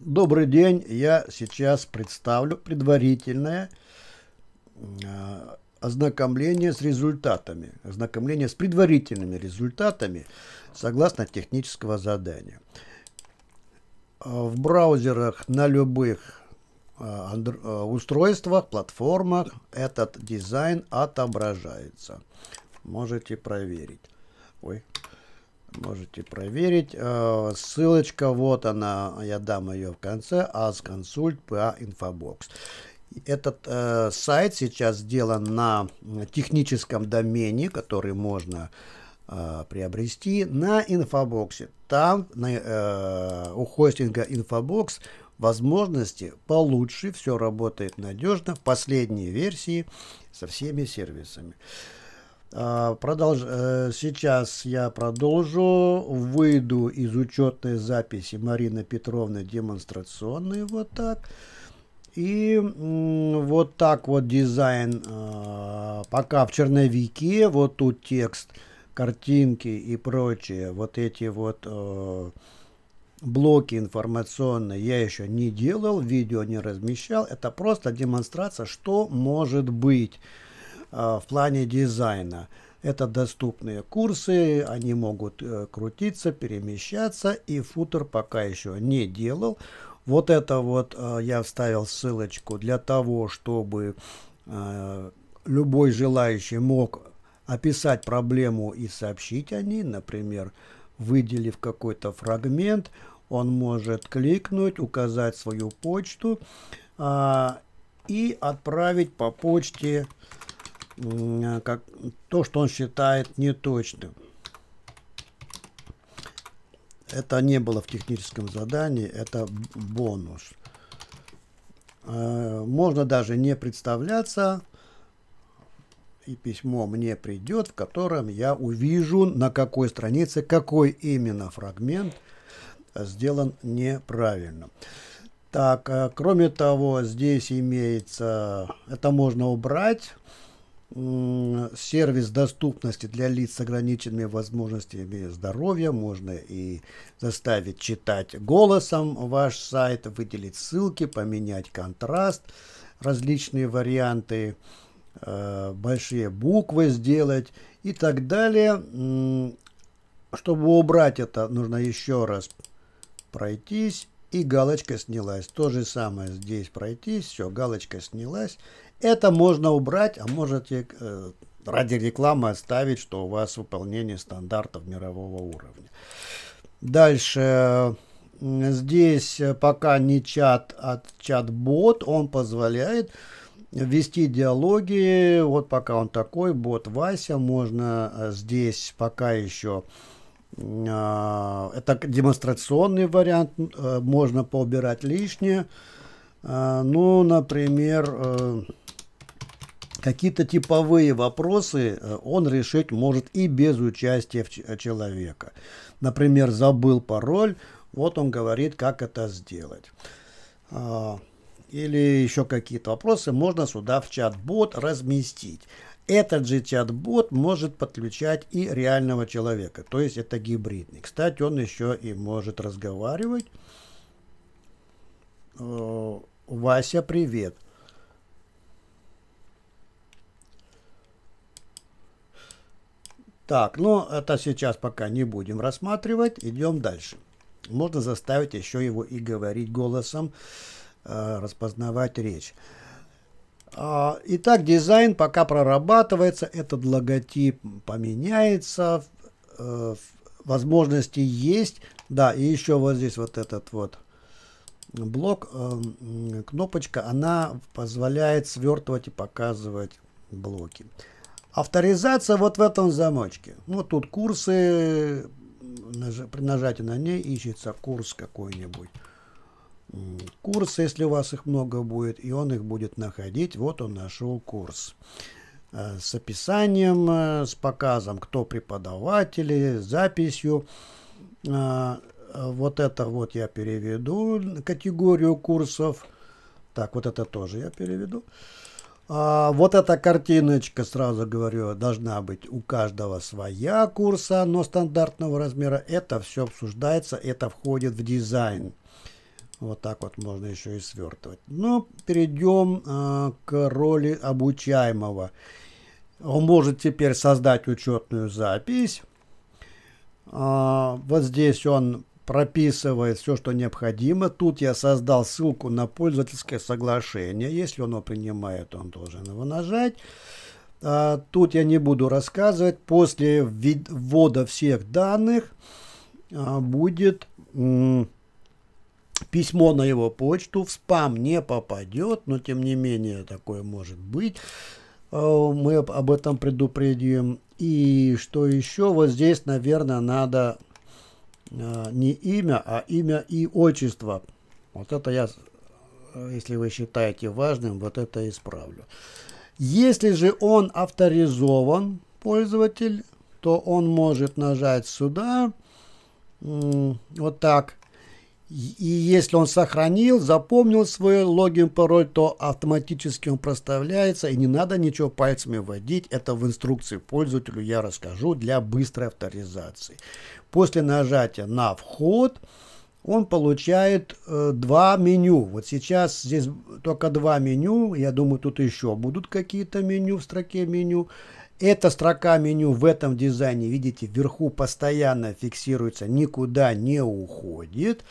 Добрый день. Я сейчас представлю предварительное а, ознакомление с результатами, ознакомление с предварительными результатами согласно технического задания. А, в браузерах на любых а, устройствах, платформах этот дизайн отображается. Можете проверить. Ой, Можете проверить. Э, ссылочка, вот она, я дам ее в конце. Асконсульт ПА Инфобокс. Этот э, сайт сейчас сделан на техническом домене, который можно э, приобрести на инфобоксе. Там на, э, у хостинга инфобокс возможности получше, все работает надежно в последней версии со всеми сервисами. А, продолж... Э, сейчас я продолжу. Выйду из учетной записи Марины Петровны демонстрационной. Вот так. И вот так вот дизайн. А, пока в черновике. Вот тут текст, картинки и прочее. Вот эти вот а, блоки информационные я еще не делал. Видео не размещал. Это просто демонстрация, что может быть. А, в плане дизайна. Это доступные курсы, они могут э, крутиться, перемещаться, и футер пока еще не делал. Вот это вот э, я вставил ссылочку для того, чтобы э, любой желающий мог описать проблему и сообщить о ней, например, выделив какой-то фрагмент, он может кликнуть, указать свою почту а, и отправить по почте а, как, то, что он считает неточным. Это не было в техническом задании, это бонус. А, можно даже не представляться, и письмо мне придет, в котором я увижу, на какой странице, какой именно фрагмент сделан неправильно. Так, э, кроме того, здесь имеется, это можно убрать, сервис доступности для лиц с ограниченными возможностями здоровья. Можно и заставить читать голосом ваш сайт, выделить ссылки, поменять контраст, различные варианты, э, большие буквы сделать и так далее. Чтобы убрать это, нужно еще раз пройтись. И галочка снялась. То же самое здесь пройтись. Все, галочка снялась. Это можно убрать, а можете э, ради рекламы оставить, что у вас выполнение стандартов мирового уровня. Дальше. Здесь э, пока не чат, а чат-бот. Он позволяет вести диалоги. Вот пока он такой, бот Вася. Можно э, здесь пока еще... А, это демонстрационный вариант. Можно поубирать лишнее. Ну, например какие-то типовые вопросы э, он решить может и без участия э, человека. Например, забыл пароль, вот он говорит, как это сделать. А, или еще какие-то вопросы можно сюда в чат-бот разместить. Этот же чат-бот может подключать и реального человека, то есть это гибридный. Кстати, он еще и может разговаривать. Э, Вася, привет. Так, но ну, это сейчас пока не будем рассматривать. Идем дальше. Можно заставить еще его и говорить голосом, э, распознавать речь. А, итак, дизайн пока прорабатывается. Этот логотип поменяется. Э, возможности есть. Да, и еще вот здесь вот этот вот блок, э, кнопочка, она позволяет свертывать и показывать блоки. Авторизация вот в этом замочке. Ну, тут курсы, при нажатии на ней ищется курс какой-нибудь. Курсы, если у вас их много будет, и он их будет находить. Вот он нашел курс. Э, с описанием, э, с показом, кто преподаватели, записью. Э, вот это вот я переведу, категорию курсов. Так, вот это тоже я переведу. А, вот эта картиночка, сразу говорю, должна быть у каждого своя курса, но стандартного размера. Это все обсуждается, это входит в дизайн. Вот так вот можно еще и свертывать. Но перейдем а, к роли обучаемого. Он может теперь создать учетную запись. А, вот здесь он прописывает все, что необходимо. Тут я создал ссылку на пользовательское соглашение. Если оно принимает, он должен его нажать. А, тут я не буду рассказывать. После ввода всех данных а, будет письмо на его почту. В спам не попадет, но тем не менее такое может быть. А, мы об этом предупредим. И что еще? Вот здесь, наверное, надо а, не имя, а имя и отчество. Вот это я, если вы считаете важным, вот это исправлю. Если же он авторизован, пользователь, то он может нажать сюда, вот так. И если он сохранил, запомнил свой логин, пароль, то автоматически он проставляется, и не надо ничего пальцами вводить. Это в инструкции пользователю я расскажу для быстрой авторизации. После нажатия на вход он получает э, два меню. Вот сейчас здесь только два меню. Я думаю, тут еще будут какие-то меню в строке меню. Эта строка меню в этом дизайне, видите, вверху постоянно фиксируется, никуда не уходит.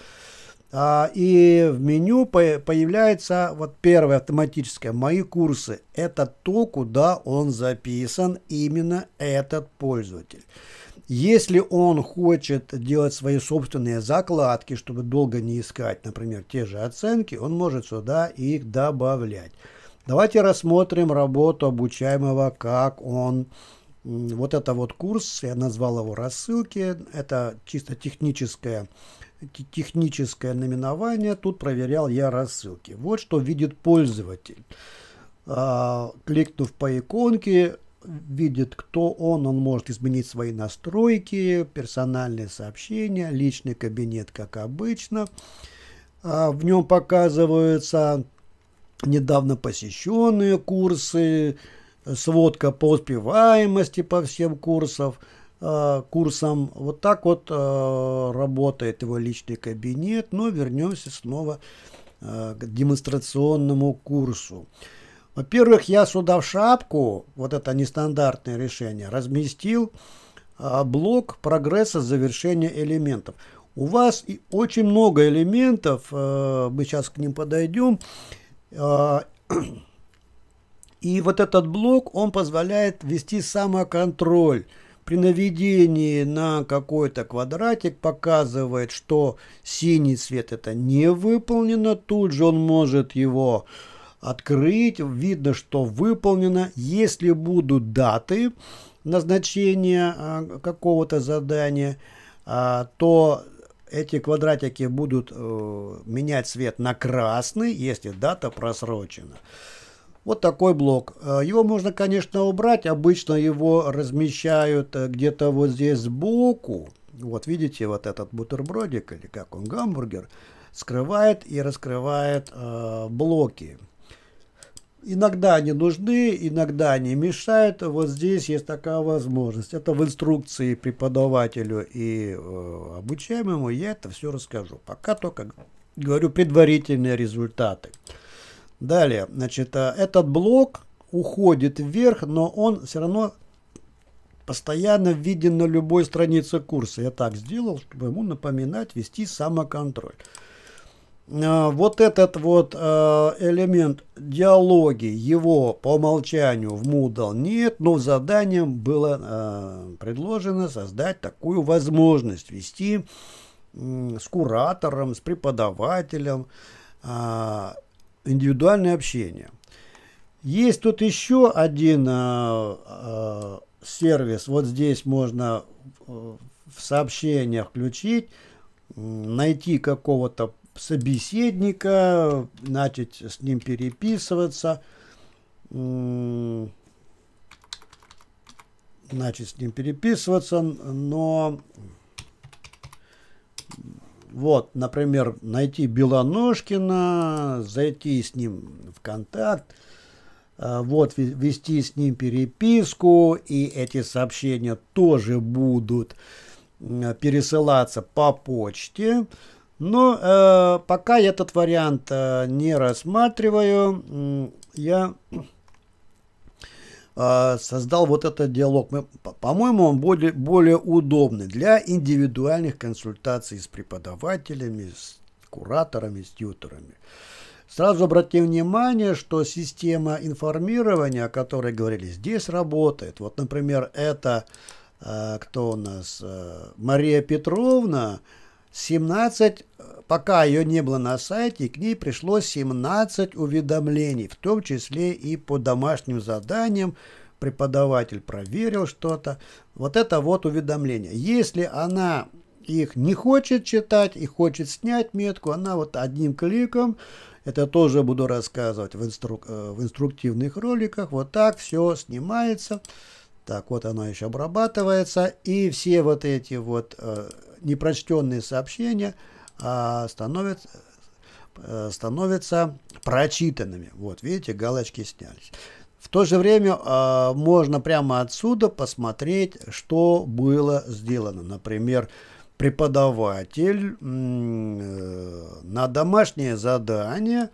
А, и в меню по появляется вот первое автоматическое «Мои курсы». Это то, куда он записан, именно этот пользователь. Если он хочет делать свои собственные закладки, чтобы долго не искать, например, те же оценки, он может сюда их добавлять. Давайте рассмотрим работу обучаемого, как он... Вот это вот курс, я назвал его рассылки, это чисто техническое, техническое наименование, тут проверял я рассылки. Вот что видит пользователь а, кликнув по иконке, видит, кто он, он может изменить свои настройки, персональные сообщения, личный кабинет, как обычно. А, в нем показываются недавно посещенные курсы, сводка по успеваемости по всем курсам, курсам. Вот так вот а, работает его личный кабинет. Но вернемся снова а, к демонстрационному курсу. Во-первых, я сюда в шапку, вот это нестандартное решение, разместил а, блок прогресса завершения элементов. У вас и очень много элементов, э, мы сейчас к ним подойдем. А, и вот этот блок, он позволяет вести самоконтроль. При наведении на какой-то квадратик показывает, что синий цвет это не выполнено. Тут же он может его открыть, видно, что выполнено. Если будут даты назначения а, какого-то задания, а, то эти квадратики будут э, менять цвет на красный, если дата просрочена. Вот такой блок. Э, его можно, конечно, убрать. Обычно его размещают э, где-то вот здесь сбоку. Вот видите, вот этот бутербродик, или как он, гамбургер, скрывает и раскрывает э, блоки. Иногда они нужны, иногда они мешают. Вот здесь есть такая возможность. Это в инструкции преподавателю и э, обучаемому я это все расскажу. Пока только говорю предварительные результаты. Далее, значит, э, этот блок уходит вверх, но он все равно постоянно виден на любой странице курса. Я так сделал, чтобы ему напоминать вести самоконтроль. Э, вот этот вот э, элемент диалоги его по умолчанию в Moodle нет, но заданием было э, предложено создать такую возможность вести с куратором, с преподавателем индивидуальное общение. Есть тут еще один сервис, вот здесь можно в сообщениях включить, найти какого-то собеседника, начать с ним переписываться, начать с ним переписываться, но вот, например, найти Белоножкина, зайти с ним в контакт, э, вот, вести с ним переписку, и эти сообщения тоже будут пересылаться по почте. Но ну, э, пока я этот вариант э, не рассматриваю, я э, создал вот этот диалог. По-моему, он более, более удобный для индивидуальных консультаций с преподавателями, с кураторами, с тьюторами. Сразу обратим внимание, что система информирования, о которой говорили, здесь работает. Вот, например, это, э, кто у нас, э, Мария Петровна, э, 17, э, пока ее не было на сайте, к ней пришло 17 уведомлений, в том числе и по домашним заданиям. Преподаватель проверил что-то. Вот это вот уведомление. Если она их не хочет читать и хочет снять метку, она вот одним кликом, это тоже буду рассказывать в, инструк, э, в инструктивных роликах, вот так все снимается. Так, вот оно еще обрабатывается. И все вот эти вот э, непрочтенные сообщения а, становят, э, становятся прочитанными. Вот, видите, галочки снялись. В то же время а, можно прямо отсюда посмотреть, что было сделано. Например, преподаватель э, на домашнее задание,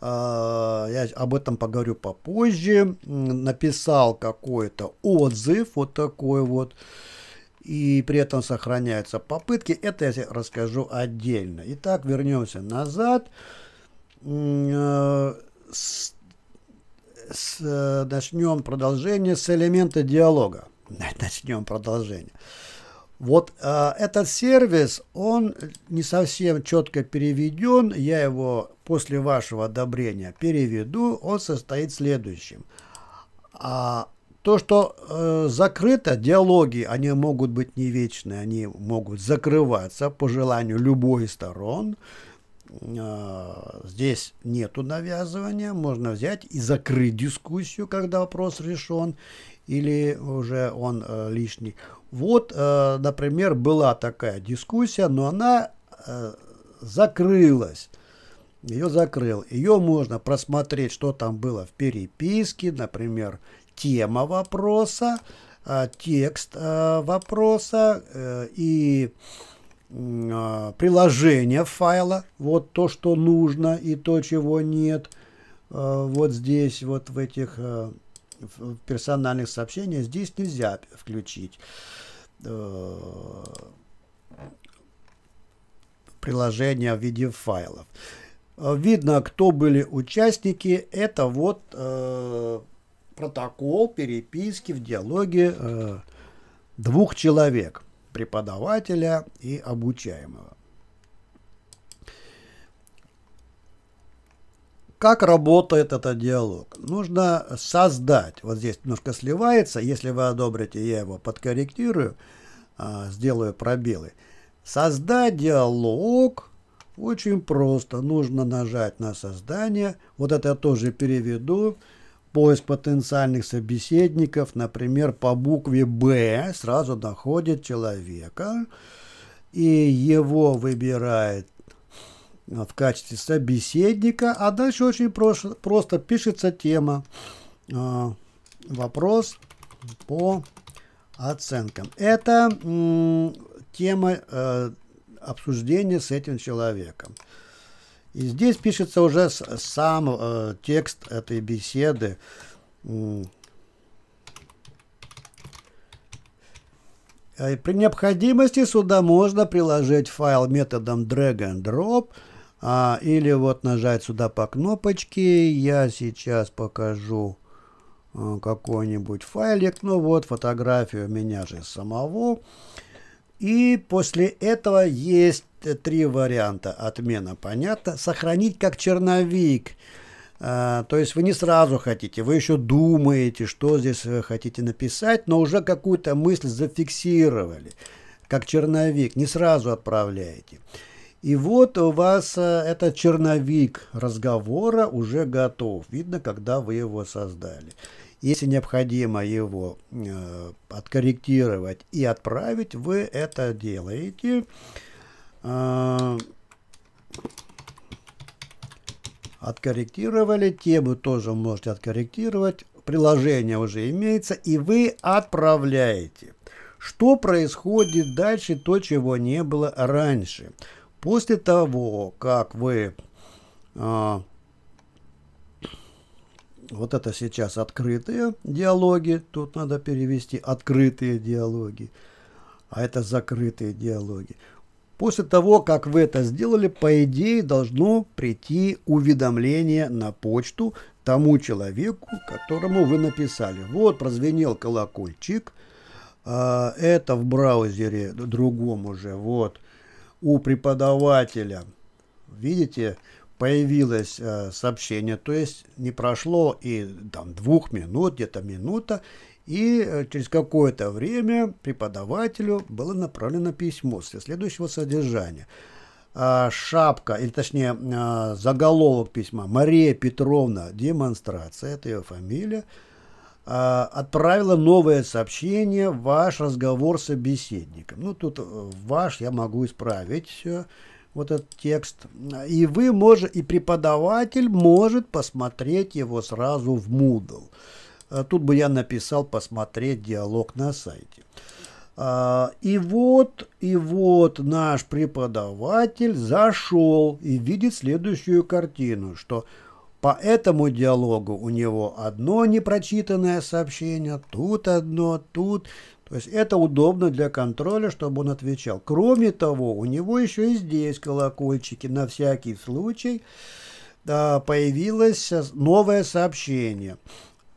а, я об этом поговорю попозже, написал какой-то отзыв, вот такой вот, и при этом сохраняются попытки. Это я расскажу отдельно. Итак, вернемся назад. Э, с, с, э, начнем продолжение с элемента диалога. Начнем продолжение. Вот э, этот сервис, он не совсем четко переведен. Я его после вашего одобрения переведу. Он состоит в следующем. А, то, что э, закрыто, диалоги, они могут быть не вечные, они могут закрываться по желанию любой из сторон. Э, здесь нету навязывания, можно взять и закрыть дискуссию, когда вопрос решен, или уже он э, лишний. Вот, э, например, была такая дискуссия, но она э, закрылась ее закрыл. Ее можно просмотреть, что там было в переписке, например, тема вопроса, э, текст э, вопроса э, и приложение файла, вот то, что нужно и то, чего нет. Вот здесь, вот в этих персональных сообщениях, здесь нельзя включить приложение в виде файлов. Видно, кто были участники. Это вот протокол переписки в диалоге э, двух человек, преподавателя и обучаемого. Как работает этот диалог? Нужно создать, вот здесь немножко сливается, если вы одобрите, я его подкорректирую, а, сделаю пробелы. Создать диалог очень просто. Нужно нажать на создание. Вот это я тоже переведу поиск потенциальных собеседников, например, по букве «Б» сразу находит человека и его выбирает а, в качестве собеседника, а дальше очень просто, просто пишется тема а, «Вопрос по оценкам». Это тема э, обсуждения с этим человеком. И здесь пишется уже сам э, текст этой беседы. Э, при необходимости сюда можно приложить файл методом drag and drop а, или вот нажать сюда по кнопочке. Я сейчас покажу а, какой-нибудь файлик. Ну вот фотографию меня же самого. И после этого есть Э, три варианта отмена, понятно. Сохранить как черновик. А, то есть вы не сразу хотите, вы еще думаете, что здесь э, хотите написать, но уже какую-то мысль зафиксировали, как черновик, не сразу отправляете. И вот у вас э, этот черновик разговора уже готов. Видно, когда вы его создали. Если необходимо его откорректировать и отправить, вы это делаете. А, откорректировали. Тему тоже можете откорректировать. Приложение уже имеется. И вы отправляете. Что происходит дальше, то, чего не было раньше. После того, как вы... А, вот это сейчас открытые диалоги. Тут надо перевести открытые диалоги. А это закрытые диалоги. После того, как вы это сделали, по идее должно прийти уведомление на почту тому человеку, которому вы написали. Вот прозвенел колокольчик. А, это в браузере другом уже. Вот у преподавателя. Видите, появилось э, сообщение. То есть не прошло и там двух минут, где-то минута, и э, через какое-то время преподавателю было направлено письмо с следующего содержания. А, шапка, или точнее а, заголовок письма «Мария Петровна, демонстрация», это ее фамилия, а, отправила новое сообщение «Ваш разговор с собеседником». Ну, тут э, «ваш» я могу исправить все, вот этот текст. И вы можете, и преподаватель может посмотреть его сразу в Moodle. А, тут бы я написал посмотреть диалог на сайте. А, и вот, и вот наш преподаватель зашел и видит следующую картину, что по этому диалогу у него одно непрочитанное сообщение, тут одно, тут. То есть это удобно для контроля, чтобы он отвечал. Кроме того, у него еще и здесь колокольчики на всякий случай а, появилось новое сообщение.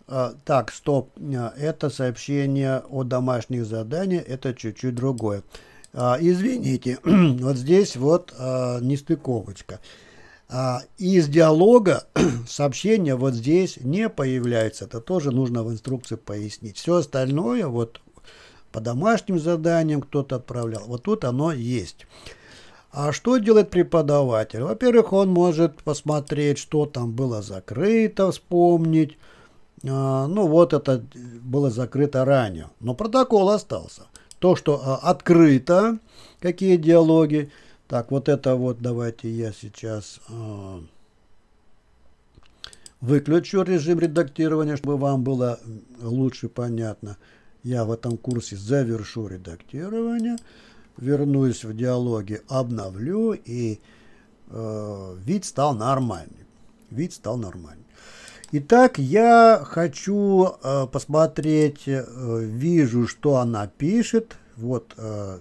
А, так, стоп, а, это сообщение о домашних заданиях, это чуть-чуть другое. А, извините, вот здесь вот нестыковочка. Из диалога сообщение вот здесь не появляется. Это тоже нужно в инструкции пояснить. Все остальное вот по домашним заданиям кто-то отправлял. Вот тут оно есть. А что делает преподаватель? Во-первых, он может посмотреть, что там было закрыто, вспомнить а, ну вот это было закрыто ранее. Но протокол остался. То, что а, открыто, какие диалоги. Так, вот это вот давайте я сейчас а, выключу режим редактирования, чтобы вам было лучше понятно. Я в этом курсе завершу редактирование, вернусь в диалоги, обновлю, и э, вид стал нормальный. Вид стал нормальный. Итак, я хочу э, посмотреть, э, вижу, что она пишет. Вот э,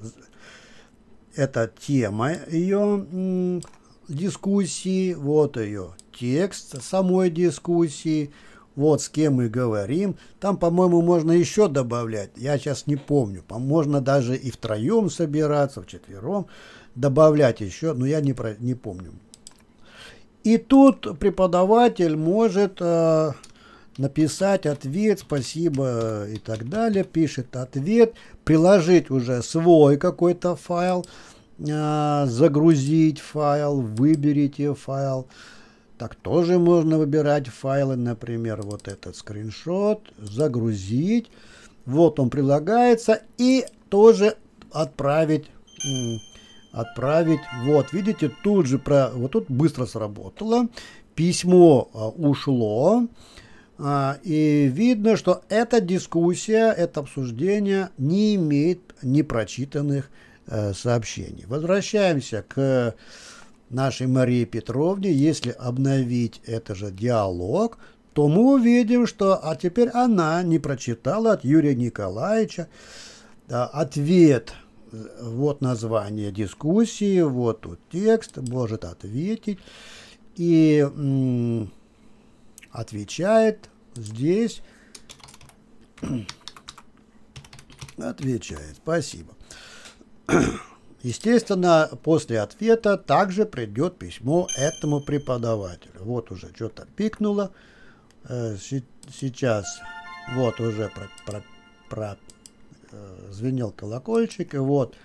это тема ее э, дискуссии, вот ее текст самой дискуссии, вот с кем мы говорим. Там, по-моему, можно еще добавлять, я сейчас не помню. Можно даже и втроем собираться, вчетвером добавлять еще, но я не, про, не помню. И тут преподаватель может э, написать ответ, спасибо э, и так далее, пишет ответ, приложить уже свой какой-то файл, э, загрузить файл, выберите файл. Так тоже можно выбирать файлы, например, вот этот скриншот, загрузить. Вот он прилагается и тоже отправить отправить. Вот, видите, тут же про... Вот тут быстро сработало. Письмо а, ушло. А, и видно, что эта дискуссия, это обсуждение не имеет непрочитанных э, сообщений. Возвращаемся к нашей Марии Петровне. Если обновить это же диалог, то мы увидим, что а теперь она не прочитала от Юрия Николаевича а, ответ – вот название дискуссии, вот тут текст, может ответить. И отвечает здесь. Отвечает, спасибо. Естественно, после ответа также придет письмо этому преподавателю. Вот уже что-то пикнуло. Э, сейчас вот уже про, про, про, Э, звенел колокольчик, и вот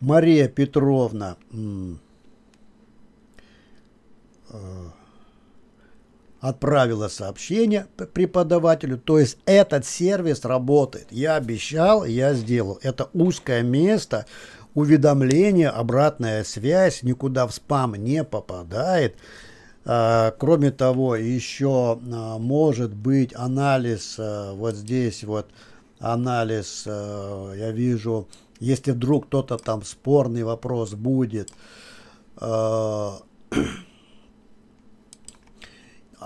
Мария Петровна э, отправила сообщение преподавателю, то есть этот сервис работает. Я обещал, я сделал. Это узкое место, уведомление, обратная связь, никуда в спам не попадает. А, кроме того, еще а, может быть анализ э, вот здесь вот анализ, э, я вижу, если вдруг кто-то там спорный вопрос будет, э, а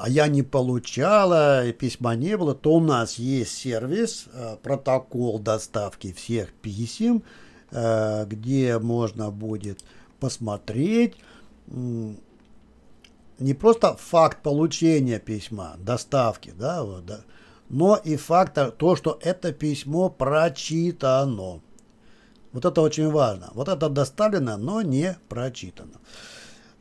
я не получала, письма не было, то у нас есть сервис, э, протокол доставки всех писем, где можно будет посмотреть не просто факт получения письма, доставки, да, вот, да, но и фактор то, что это письмо прочитано. Вот это очень важно. Вот это доставлено, но не прочитано.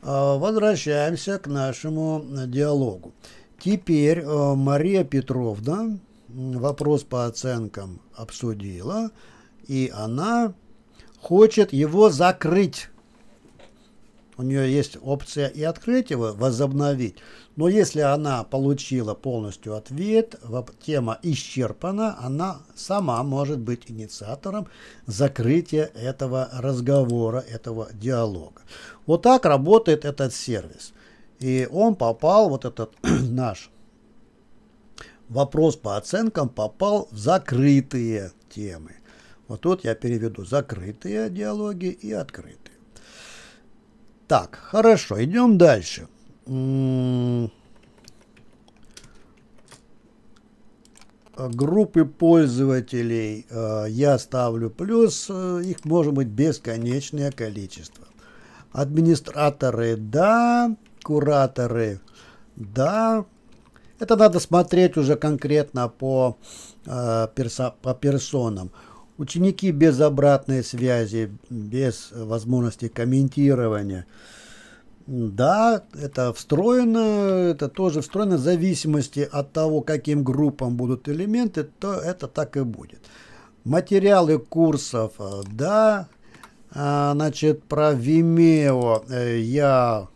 А, возвращаемся к нашему диалогу. Теперь э, Мария Петровна вопрос по оценкам обсудила, и она хочет его закрыть. У нее есть опция и открыть его, возобновить. Но если она получила полностью ответ, тема исчерпана, она сама может быть инициатором закрытия этого разговора, этого диалога. Вот так работает этот сервис. И он попал, вот этот наш вопрос по оценкам попал в закрытые темы. Вот тут я переведу закрытые диалоги и открытые. Так, хорошо, идем дальше группы пользователей э, я ставлю плюс, э, их может быть бесконечное количество. Администраторы – да, кураторы – да. Это надо смотреть уже конкретно по, э, персо, по персонам. Ученики без обратной связи, без возможности комментирования – да, это встроено, это тоже встроено в зависимости от того, каким группам будут элементы, то это так и будет. Материалы курсов, э, да. А, значит, про Vimeo э, я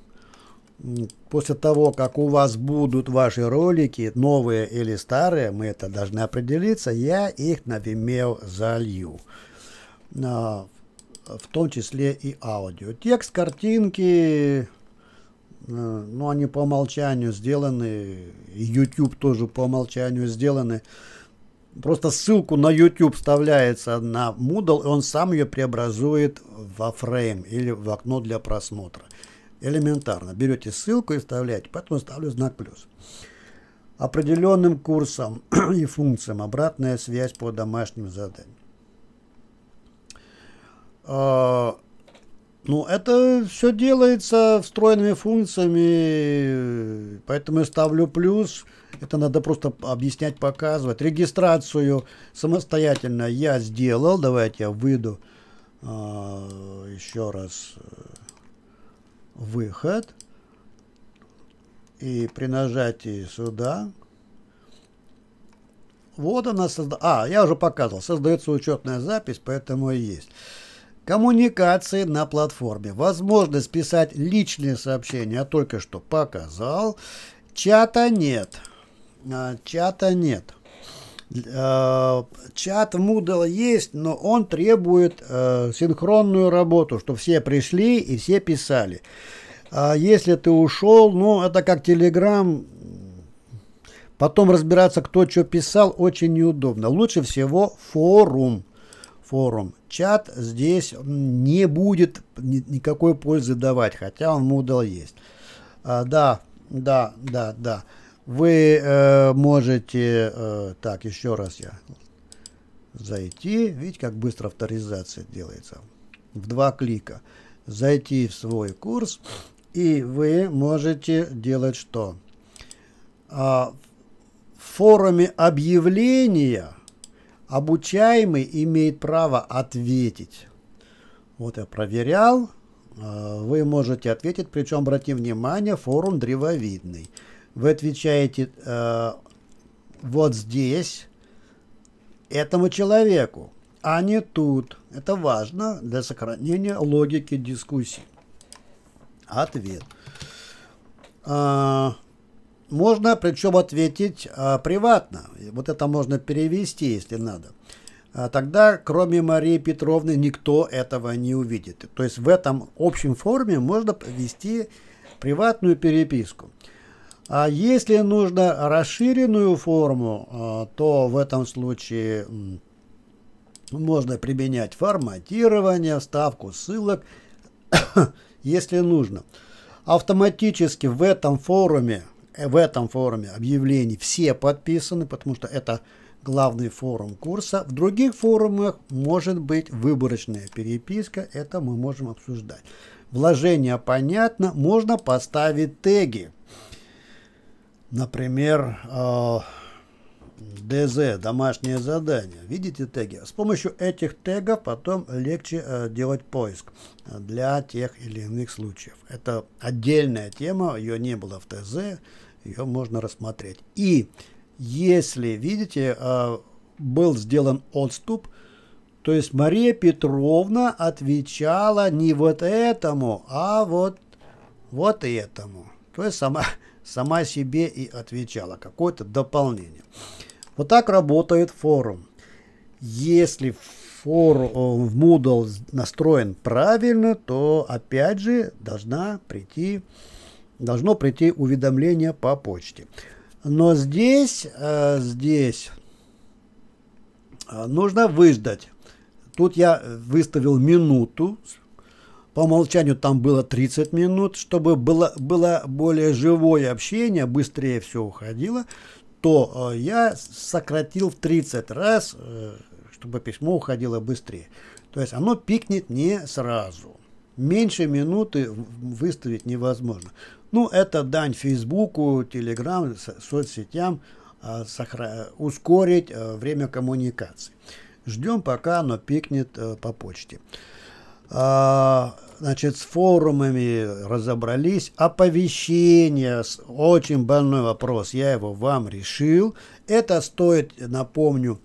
после того, как у вас будут ваши ролики, новые или старые, мы это должны определиться, я их на Vimeo залью. А, в том числе и аудио. Текст, картинки, Э, ну, они по умолчанию сделаны, YouTube тоже по умолчанию сделаны. Просто ссылку на YouTube вставляется на Moodle, и он сам ее преобразует во фрейм или в окно для просмотра. Элементарно. Берете ссылку и вставляете, поэтому ставлю знак плюс. Определенным курсом и функциям обратная связь по домашним заданиям э, ну, это все делается встроенными функциями, поэтому я ставлю плюс. Это надо просто объяснять, показывать. Регистрацию самостоятельно я сделал. Давайте я выйду а, еще раз э, выход. И при нажатии сюда. Вот она создала. А, я уже показывал. Создается учетная запись, поэтому и есть. Коммуникации на платформе. Возможность писать личные сообщения, я а только что показал. Чата нет. А, чата нет. А, чат в Moodle есть, но он требует э, синхронную работу, чтобы все пришли и все писали. если ты ушел, ну, это как Telegram, Потом разбираться, кто что писал, очень неудобно. Лучше всего форум форум. Чат здесь не будет никакой пользы давать, хотя он Moodle есть. А, да, да, да, да. Вы э, можете, э, так, еще раз я зайти. Видите, как быстро авторизация делается. В два клика. Зайти в свой курс. И вы можете делать что? А, в форуме объявления Обучаемый имеет право ответить. Вот я проверял. А, вы можете ответить, причем, обрати внимание, форум древовидный. Вы отвечаете э, вот здесь этому человеку, а не тут. Это важно для сохранения логики дискуссии. Ответ. А, можно причем ответить а, приватно. Вот это можно перевести, если надо. А тогда, кроме Марии Петровны, никто этого не увидит. То есть в этом общем форуме можно вести приватную переписку. А если нужно расширенную форму, а, то в этом случае можно применять форматирование, вставку ссылок, если нужно. Автоматически в этом форуме в этом форуме объявлений все подписаны, потому что это главный форум курса. В других форумах может быть выборочная переписка, это мы можем обсуждать. Вложение понятно, можно поставить теги. Например, э, ДЗ, домашнее задание. Видите теги? С помощью этих тегов потом легче э, делать поиск для тех или иных случаев. Это отдельная тема, ее не было в ТЗ, ее можно рассмотреть. И если, видите, а, был сделан отступ, то есть Мария Петровна отвечала не вот этому, а вот, вот этому. То есть сама, сама себе и отвечала. Какое-то дополнение. Вот так работает форум. Если форум э, в Moodle настроен правильно, то опять же должна прийти должно прийти уведомление по почте. Но здесь, э, здесь э, нужно выждать. Тут я выставил минуту. По умолчанию там было 30 минут. Чтобы было, было более живое общение, быстрее все уходило, то э, я сократил в 30 раз, чтобы письмо уходило быстрее. То есть оно пикнет не сразу меньше минуты выставить невозможно. Ну, это дань Фейсбуку, Телеграм, соцсетям а, ускорить а, время коммуникации. Ждем, пока оно пикнет э, по почте. А, значит, с форумами разобрались. Оповещение – очень больной вопрос. Я его вам решил. Это стоит, напомню,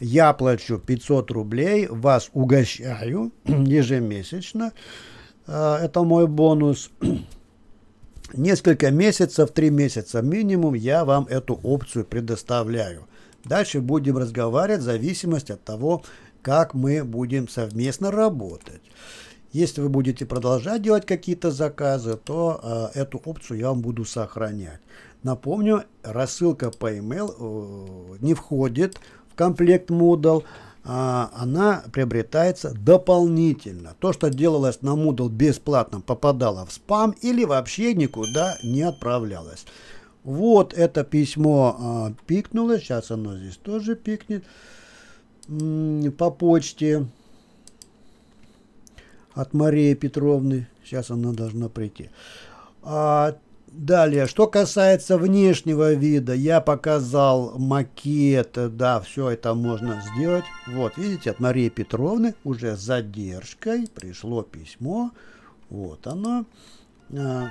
я плачу 500 рублей, вас угощаю ежемесячно. Э, это мой бонус. Несколько месяцев, три месяца минимум я вам эту опцию предоставляю. Дальше будем разговаривать в зависимости от того, как мы будем совместно работать. Если вы будете продолжать делать какие-то заказы, то э, эту опцию я вам буду сохранять. Напомню, рассылка по e-mail э, не входит в комплект Moodle. А, она приобретается дополнительно. То, что делалось на Moodle бесплатно, попадало в спам или вообще никуда не отправлялось. Вот это письмо а, пикнуло. Сейчас оно здесь тоже пикнет по почте от Марии Петровны. Сейчас она должна прийти. А Далее, что касается внешнего вида, я показал макет, да, все это можно сделать. Вот, видите, от Марии Петровны уже с задержкой пришло письмо, вот оно. А,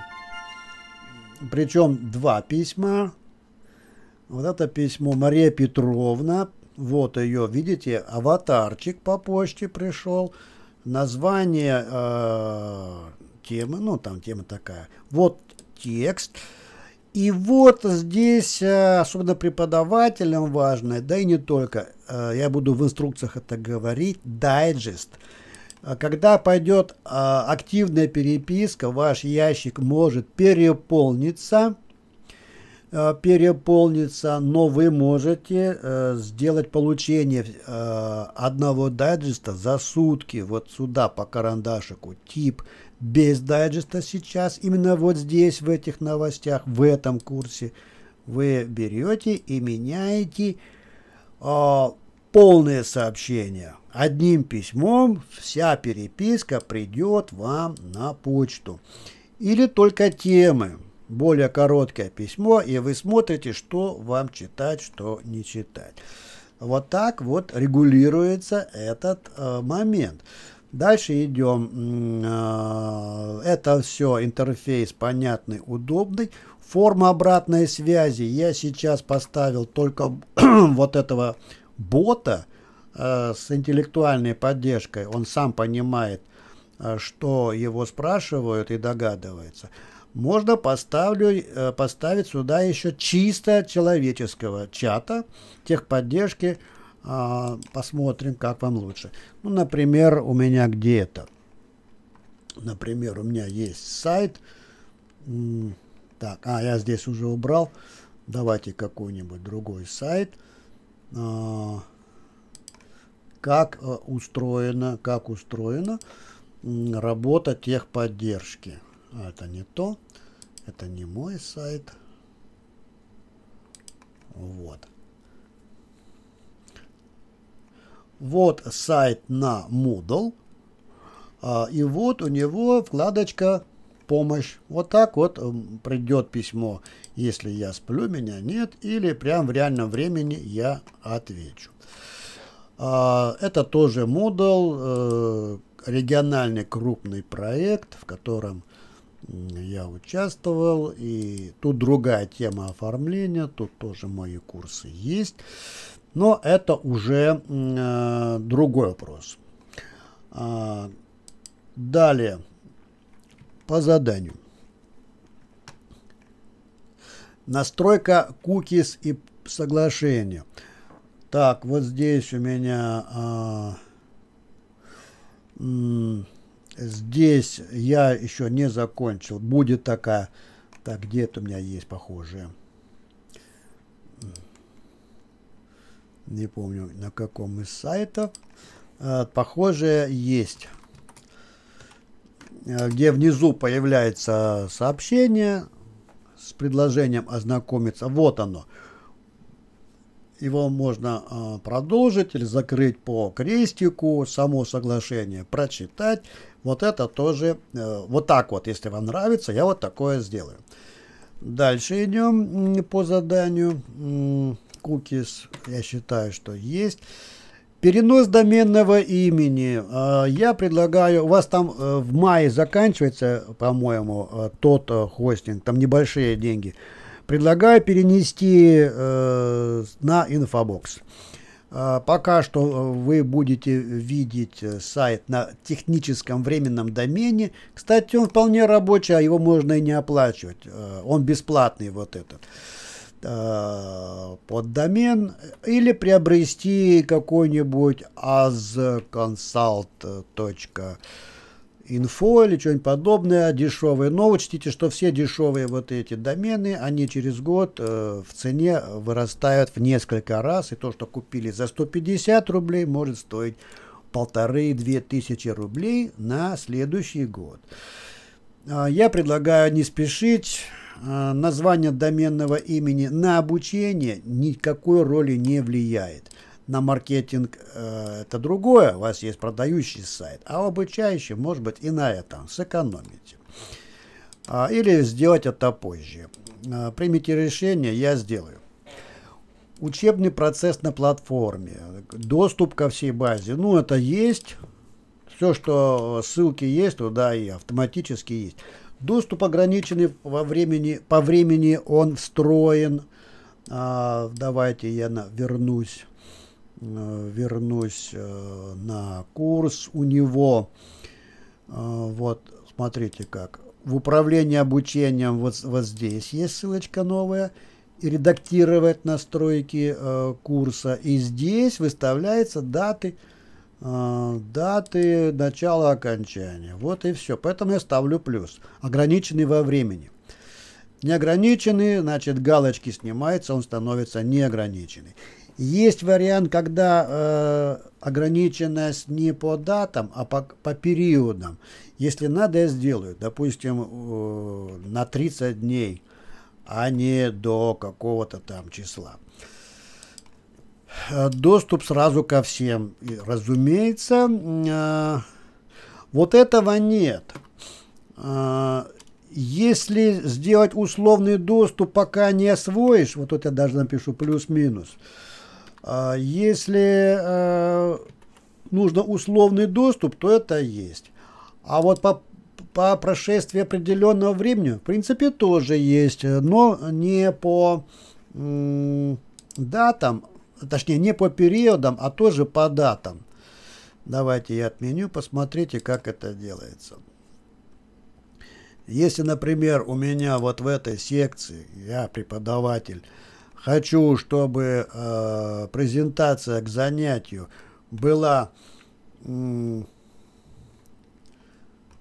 Причем два письма. Вот это письмо Мария Петровна, вот ее, видите, аватарчик по почте пришел. Название э, темы, ну там тема такая. Вот текст. И вот здесь, э, особенно преподавателям важно, да и не только, э, я буду в инструкциях это говорить, дайджест. Когда пойдет э, активная переписка, ваш ящик может переполниться, переполниться но вы можете сделать получение одного дайджеста за сутки. Вот сюда по карандашику тип без дайджеста сейчас, именно вот здесь, в этих новостях, в этом курсе, вы берете и меняете э, полное сообщение. Одним письмом вся переписка придет вам на почту. Или только темы. Более короткое письмо, и вы смотрите, что вам читать, что не читать. Вот так вот регулируется этот э, момент. Дальше идем. А, это все интерфейс понятный, удобный. Форма обратной связи. Я сейчас поставил только вот этого бота э, с интеллектуальной поддержкой. Он сам понимает, э, что его спрашивают и догадывается. Можно поставлю, э, поставить сюда еще чисто человеческого чата, техподдержки, поддержки а, посмотрим, как вам лучше. Ну, например, у меня где-то, например, у меня есть сайт, так, а, я здесь уже убрал, давайте какой-нибудь другой сайт, а, э, как устроено, как устроена работа техподдержки. А, это не то, это не мой сайт. Вот. Вот сайт на Moodle. А, и вот у него вкладочка «Помощь». Вот так вот эм, придет письмо, если я сплю, меня нет, или прям в реальном времени я отвечу. А, это тоже Moodle, э, региональный крупный проект, в котором я участвовал. И тут другая тема оформления, тут тоже мои курсы есть. Но это уже э, другой вопрос. А, далее, по заданию. Настройка cookies и соглашения. Так, вот здесь у меня... А, здесь я еще не закончил. Будет такая... Так, где-то у меня есть похожая. не помню на каком из сайтов, а, похожее есть а, где внизу появляется сообщение с предложением ознакомиться. Вот оно. Его можно а, продолжить или закрыть по крестику, само соглашение прочитать. Вот это тоже, э, вот так вот, если вам нравится, я вот такое сделаю. Дальше идем по заданию cookies, я считаю, что есть. Перенос доменного имени. А, я предлагаю, у вас там э, в мае заканчивается, по-моему, э, тот э, хостинг, там небольшие деньги. Предлагаю перенести на инфобокс. А, пока что вы будете видеть сайт на техническом временном домене. Кстати, он вполне рабочий, а его можно и не оплачивать. Он бесплатный вот этот. Э, под домен или приобрести какой-нибудь azconsult.info или что-нибудь подобное, дешевое. Но учтите, что все дешевые вот эти домены, они через год э, в цене вырастают в несколько раз. И то, что купили за 150 рублей, может стоить полторы-две тысячи рублей на следующий год. Э, я предлагаю не спешить Э, название доменного имени на обучение никакой роли не влияет. На маркетинг э, это другое, у вас есть продающий сайт, а обучающий, может быть, и на этом сэкономите. А, или сделать это позже. А, примите решение, я сделаю. Учебный процесс на платформе, доступ ко всей базе, ну это есть, все, что э, ссылки есть, туда и автоматически есть. Доступ ограниченный во времени, по времени он встроен. А, давайте я на, вернусь, э, вернусь э, на курс. У него, э, вот, смотрите как, в управлении обучением вот, вот здесь есть ссылочка новая и редактировать настройки э, курса. И здесь выставляются даты Э, даты начала окончания. Вот и все. Поэтому я ставлю плюс. Ограниченный во времени. Неограниченный, значит, галочки снимается он становится неограниченный. Есть вариант, когда э, ограниченность не по датам, а по, по периодам. Если надо, я сделаю, допустим, э, на 30 дней, а не до какого-то там числа. Э, доступ сразу ко всем. разумеется, э, вот этого нет. Э, если сделать условный доступ, пока не освоишь, вот это я даже напишу плюс-минус, если нужно условный доступ, то это есть. А вот по, по прошествии определенного времени, в принципе, тоже есть, но не по датам, точнее не по периодам, а тоже по датам. Давайте я отменю, посмотрите, как это делается. Если, например, у меня вот в этой секции, я преподаватель, хочу, чтобы э, презентация к занятию была э,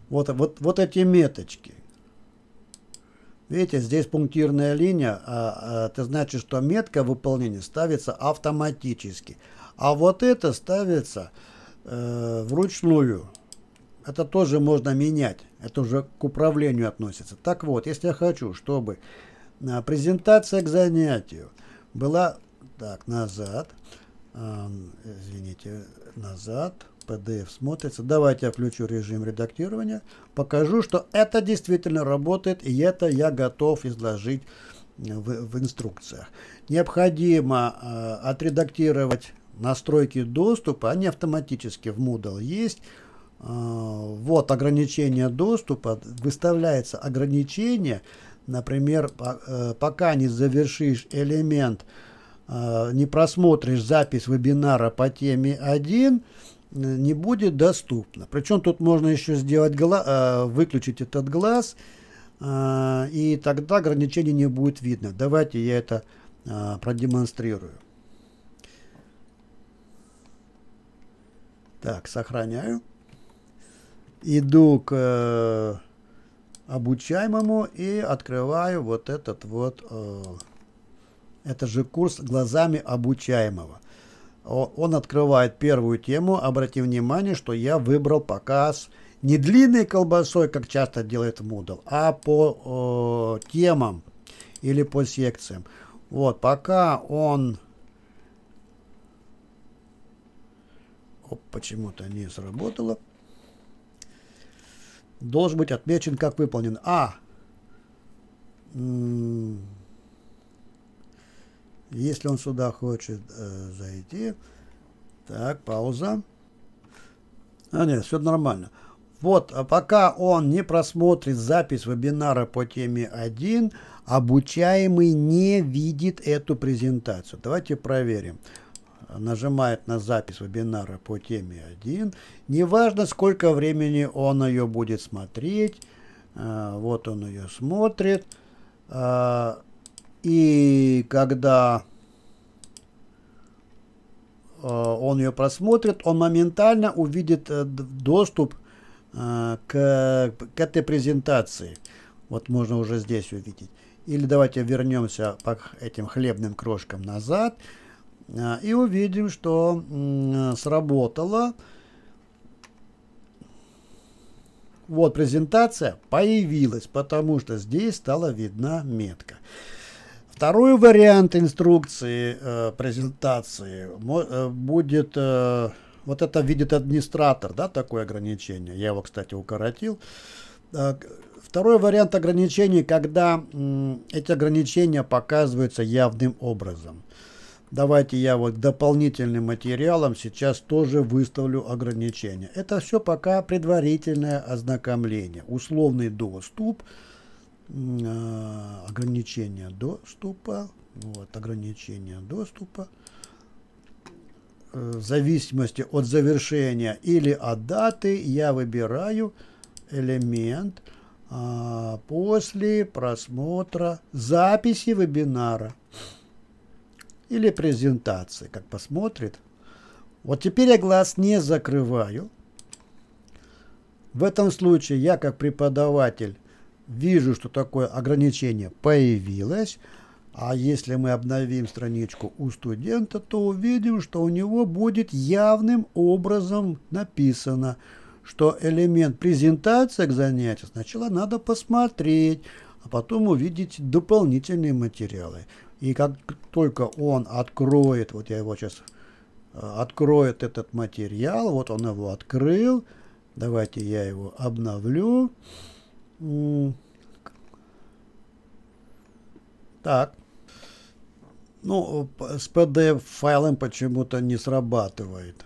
вот, вот, вот эти меточки. Видите, здесь пунктирная линия, а, а, это значит, что метка выполнения ставится автоматически. А вот это ставится э, вручную. Это тоже можно менять. Это уже к управлению относится. Так вот, если я хочу, чтобы э, презентация к занятию была... Так, назад. Э, извините, назад. PDF смотрится. Давайте я включу режим редактирования. Покажу, что это действительно работает, и это я готов изложить э, в, в инструкциях. Необходимо э, отредактировать настройки доступа, они автоматически в Moodle есть. Э, вот ограничение доступа, выставляется ограничение, например, э, пока не завершишь элемент, не просмотришь запись вебинара по теме 1, не будет доступно. Причем тут можно еще сделать гла э, выключить этот глаз, э, и тогда ограничение не будет видно. Давайте я это э, продемонстрирую. Так, сохраняю. Иду к обучаемому и открываю вот этот вот, это же курс глазами обучаемого он открывает первую тему. Обрати внимание, что я выбрал показ не длинной колбасой, как часто делает Moodle, а по э, темам или по секциям. Вот, пока он... Почему-то не сработало. Должен быть отмечен как выполнен. А. Если он сюда хочет э, зайти, так, пауза. А нет, все нормально. Вот, а пока он не просмотрит запись вебинара по теме 1, обучаемый не видит эту презентацию. Давайте проверим. Нажимает на запись вебинара по теме 1. Неважно, сколько времени он ее будет смотреть. Э, вот он ее смотрит. Э, и когда э, он ее просмотрит, он моментально увидит э, доступ э, к, к этой презентации. Вот можно уже здесь увидеть. Или давайте вернемся по этим хлебным крошкам назад и увидим, что сработало. Вот презентация появилась, потому что здесь стала видна метка. Второй вариант инструкции э, презентации э, будет, э, вот это видит администратор, да, такое ограничение. Я его, кстати, укоротил. Э, второй вариант ограничений, когда эти ограничения показываются явным образом. Давайте я вот дополнительным материалом сейчас тоже выставлю ограничения. Это все пока предварительное ознакомление. Условный доступ – Э, ограничение доступа, вот, ограничение доступа, э, в зависимости от завершения или от даты я выбираю элемент а, после просмотра записи вебинара или презентации, как посмотрит. Вот теперь я глаз не закрываю. В этом случае я как преподаватель вижу, что такое ограничение появилось. А если мы обновим страничку у студента, то увидим, что у него будет явным образом написано, что элемент презентации к занятию сначала надо посмотреть, а потом увидеть дополнительные материалы. И как только он откроет, вот я его сейчас э, откроет этот материал, вот он его открыл, давайте я его обновлю. Так. Ну, с PDF-файлом почему-то не срабатывает.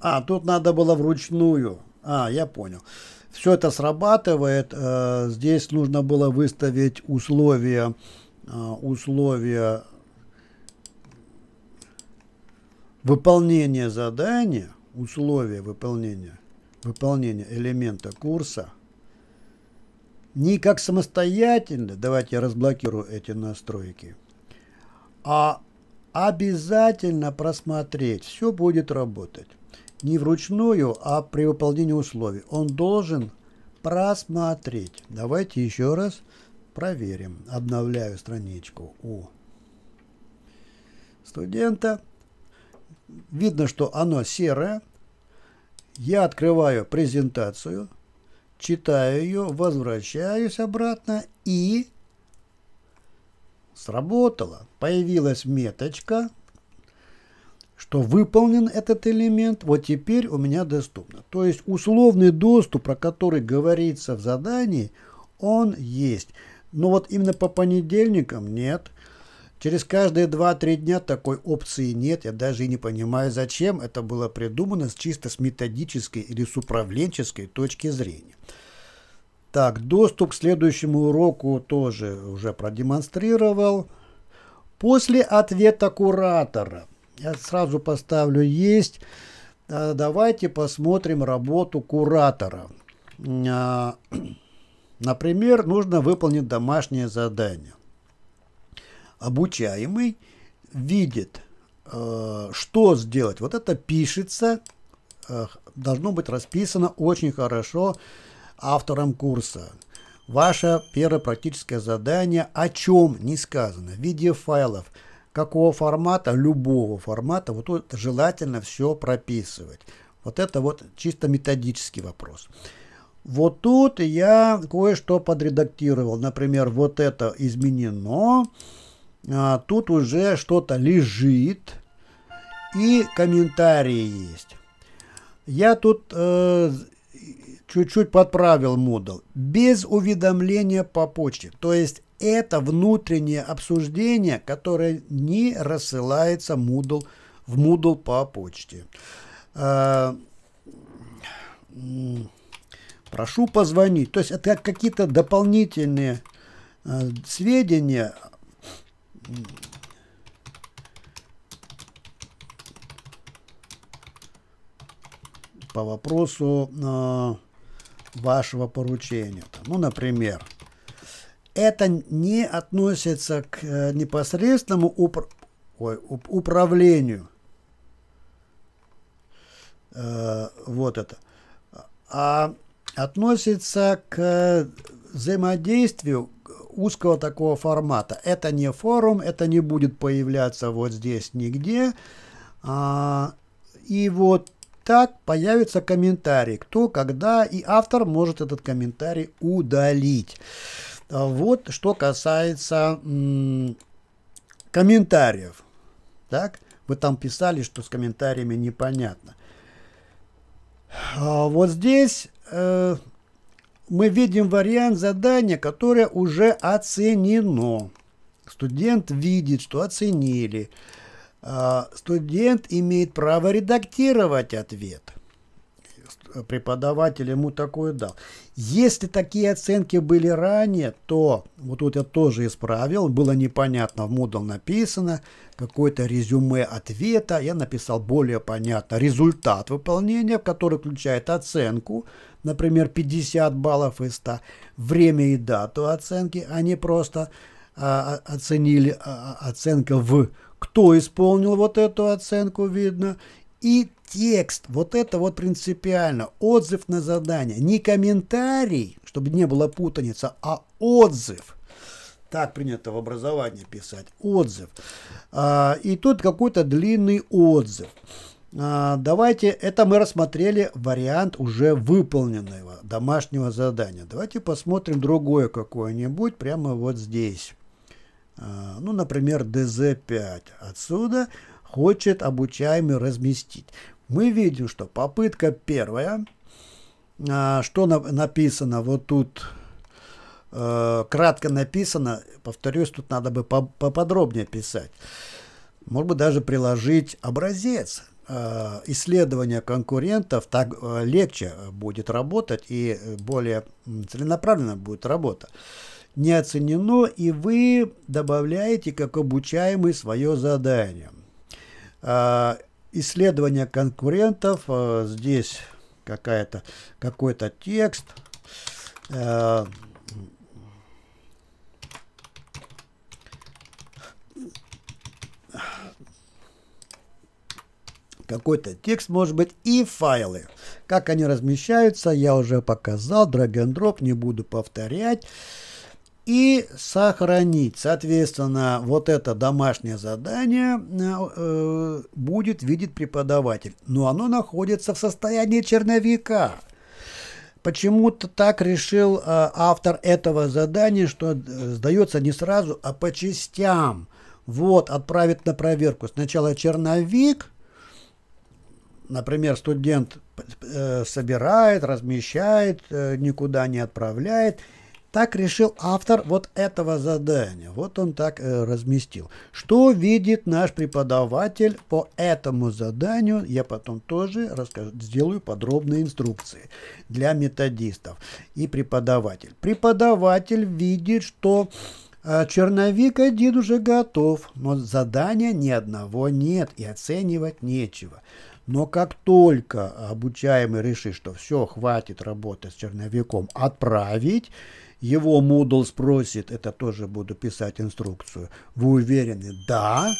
А, тут надо было вручную. А, я понял. Все это срабатывает. Э, здесь нужно было выставить условия, э, условия выполнения задания условия выполнения, выполнения элемента курса, не как самостоятельно, давайте я разблокирую эти настройки, а обязательно просмотреть, все будет работать. Не вручную, а при выполнении условий. Он должен просмотреть. Давайте еще раз проверим. Обновляю страничку у студента видно, что оно серое. Я открываю презентацию, читаю ее, возвращаюсь обратно и сработало. Появилась меточка, что выполнен этот элемент, вот теперь у меня доступно. То есть условный доступ, про который говорится в задании, он есть. Но вот именно по понедельникам нет – Через каждые 2-3 дня такой опции нет. Я даже и не понимаю, зачем это было придумано с чисто с методической или с управленческой точки зрения. Так, доступ к следующему уроку тоже уже продемонстрировал. После ответа куратора. Я сразу поставлю «Есть». А, давайте посмотрим работу куратора. А, например, нужно выполнить домашнее задание обучаемый видит, э, что сделать. Вот это пишется, э, должно быть расписано очень хорошо автором курса. Ваше первое практическое задание о чем не сказано. В виде файлов. Какого формата? Любого формата. Вот тут желательно все прописывать. Вот это вот чисто методический вопрос. Вот тут я кое-что подредактировал. Например, вот это изменено. А, тут уже что-то лежит и комментарии есть. Я тут э, чуть-чуть подправил Moodle. Без уведомления по почте. То есть это внутреннее обсуждение, которое не рассылается Moodle, в Moodle по почте. Э, прошу позвонить. То есть это какие-то дополнительные э, сведения по вопросу э, вашего поручения. Ну, например, это не относится к э, непосредственному упр... Ой, уп управлению. Э, вот это. А относится к э, взаимодействию узкого такого формата. Это не форум, это не будет появляться вот здесь нигде. А, и вот так появится комментарий, кто, когда, и автор может этот комментарий удалить. А вот что касается комментариев. Так, вы там писали, что с комментариями непонятно. А вот здесь э, мы видим вариант задания, которое уже оценено. Студент видит, что оценили. А, студент имеет право редактировать ответ. Преподаватель ему такое дал. Если такие оценки были ранее, то вот тут я тоже исправил. Было непонятно, в Moodle написано какое-то резюме ответа. Я написал более понятно результат выполнения, который включает оценку например, 50 баллов из 100, время и дату оценки, а не просто а, оценили а, а, оценка в кто исполнил вот эту оценку, видно, и текст. Вот это вот принципиально. Отзыв на задание. Не комментарий, чтобы не было путаница, а отзыв. Так принято в образовании писать. Отзыв. А, и тут какой-то длинный отзыв. А, давайте, это мы рассмотрели вариант уже выполненного домашнего задания. Давайте посмотрим другое какое-нибудь прямо вот здесь. А, ну, например, ДЗ5. Отсюда хочет обучаемый разместить. Мы видим, что попытка первая, а, что написано вот тут, кратко написано, повторюсь, тут надо бы поподробнее писать. Может быть, даже приложить образец Э, исследования конкурентов так э, легче будет работать и э, более целенаправленно будет работа. Не оценено, и вы добавляете как обучаемый свое задание. Исследование конкурентов, здесь какая-то какой-то текст, какой-то текст может быть и файлы. Как они размещаются, я уже показал, drag and drop, не буду повторять. И сохранить. Соответственно, вот это домашнее задание э, э будет видеть преподаватель. Но оно находится в состоянии черновика. Почему-то так решил э, автор этого задания, что э, сдается не сразу, а по частям. Вот, отправит на проверку. Сначала черновик, например, студент э, собирает, размещает, э, никуда не отправляет. Так решил автор вот этого задания. Вот он так э, разместил. Что видит наш преподаватель по этому заданию, я потом тоже расскажу, сделаю подробные инструкции для методистов и преподаватель. Преподаватель видит, что черновик один уже готов, но задания ни одного нет и оценивать нечего. Но как только обучаемый решит, что все, хватит работать с черновиком, отправить, его Moodle спросит, это тоже буду писать инструкцию, вы уверены, да,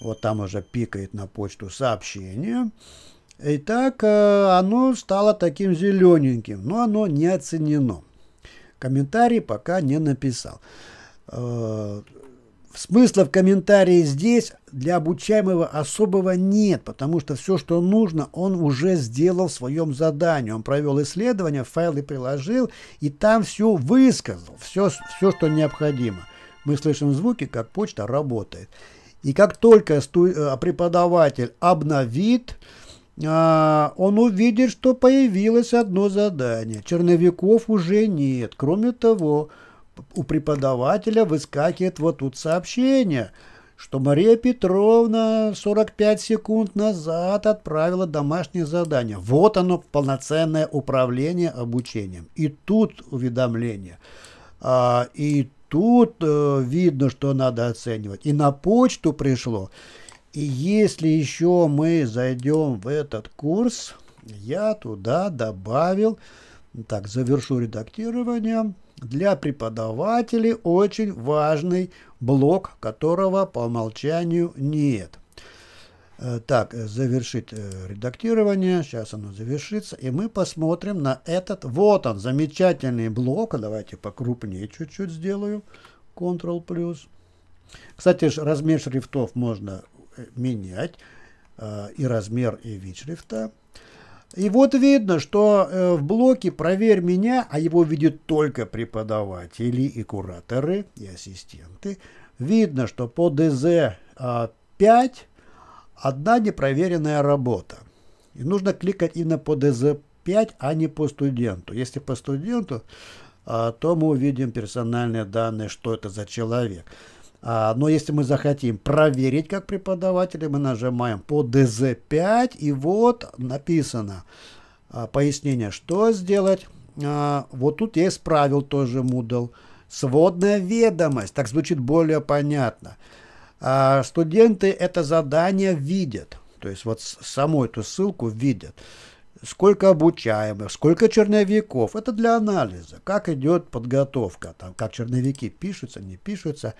вот там уже пикает на почту сообщение, и так э, оно стало таким зелененьким, но оно не оценено. Комментарий пока не написал. Э, Смысла в комментарии здесь для обучаемого особого нет, потому что все, что нужно, он уже сделал в своем задании. Он провел исследование, файлы приложил, и там все высказал, все, все что необходимо. Мы слышим звуки, как почта работает. И как только э, преподаватель обновит, а, он увидит, что появилось одно задание. Черновиков уже нет. Кроме того, у преподавателя выскакивает вот тут сообщение, что Мария Петровна 45 секунд назад отправила домашнее задание. Вот оно, полноценное управление обучением. И тут уведомление. А, и тут э, видно, что надо оценивать. И на почту пришло. И если еще мы зайдем в этот курс, я туда добавил, так, завершу редактирование, для преподавателей очень важный блок, которого по умолчанию нет. Э, так, э, завершить э, редактирование. Сейчас оно завершится. И мы посмотрим на этот. Вот он, замечательный блок. Давайте покрупнее чуть-чуть сделаю. Ctrl плюс. Кстати, размер шрифтов можно менять. И размер, и вид шрифта. И вот видно, что э, в блоке «Проверь меня», а его видят только преподаватели и кураторы, и ассистенты, видно, что по ДЗ-5 а, одна непроверенная работа. И нужно кликать именно по ДЗ-5, а не по студенту. Если по студенту, а, то мы увидим персональные данные, что это за человек. А, но если мы захотим проверить как преподаватели, мы нажимаем по DZ5 и вот написано а, пояснение, что сделать. А, вот тут есть правил тоже Moodle. Сводная ведомость, так звучит более понятно. Студенты это задание видят, то есть вот саму эту ссылку видят сколько обучаемых, сколько черновиков. Это для анализа, как идет подготовка, там, как черновики пишутся, не пишутся.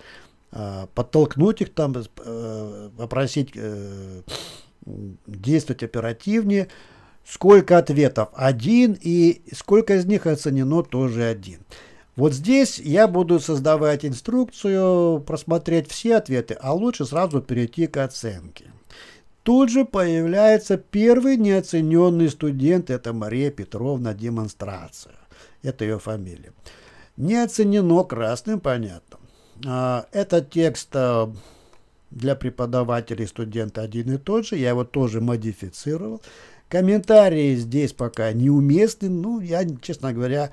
Э, подтолкнуть их там, э, попросить э, действовать оперативнее. Сколько ответов? Один. И сколько из них оценено? Тоже один. Вот здесь я буду создавать инструкцию, просмотреть все ответы, а лучше сразу перейти к оценке. Тут же появляется первый неоцененный студент, это Мария Петровна Демонстрация. Это ее фамилия. Не оценено красным, понятно. А, этот текст э, для преподавателей и студента один и тот же. Я его тоже модифицировал. Комментарии здесь пока неуместны. Ну, я, честно говоря,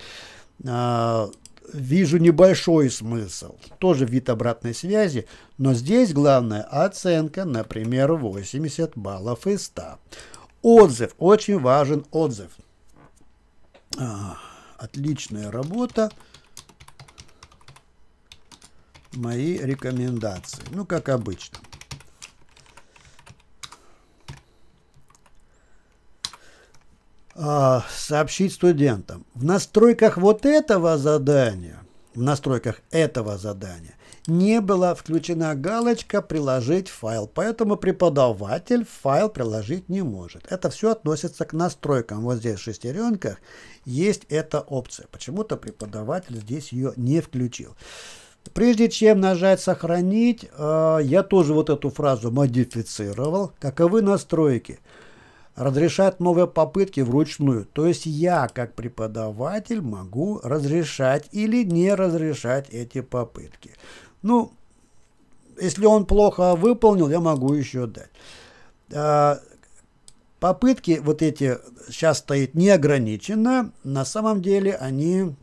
э, вижу небольшой смысл. Тоже вид обратной связи, но здесь главная оценка, например, 80 баллов из 100. Отзыв. Очень важен отзыв. А, отличная работа мои рекомендации. Ну, как обычно. А, сообщить студентам. В настройках вот этого задания, в настройках этого задания не была включена галочка «Приложить файл», поэтому преподаватель файл приложить не может. Это все относится к настройкам. Вот здесь в шестеренках есть эта опция. Почему-то преподаватель здесь ее не включил. Прежде чем нажать «Сохранить», э, я тоже вот эту фразу модифицировал. Каковы настройки? Разрешать новые попытки вручную. То есть я, как преподаватель, могу разрешать или не разрешать эти попытки. Ну, если он плохо выполнил, я могу еще дать. Э, Попытки вот эти сейчас стоит неограниченно, на самом деле они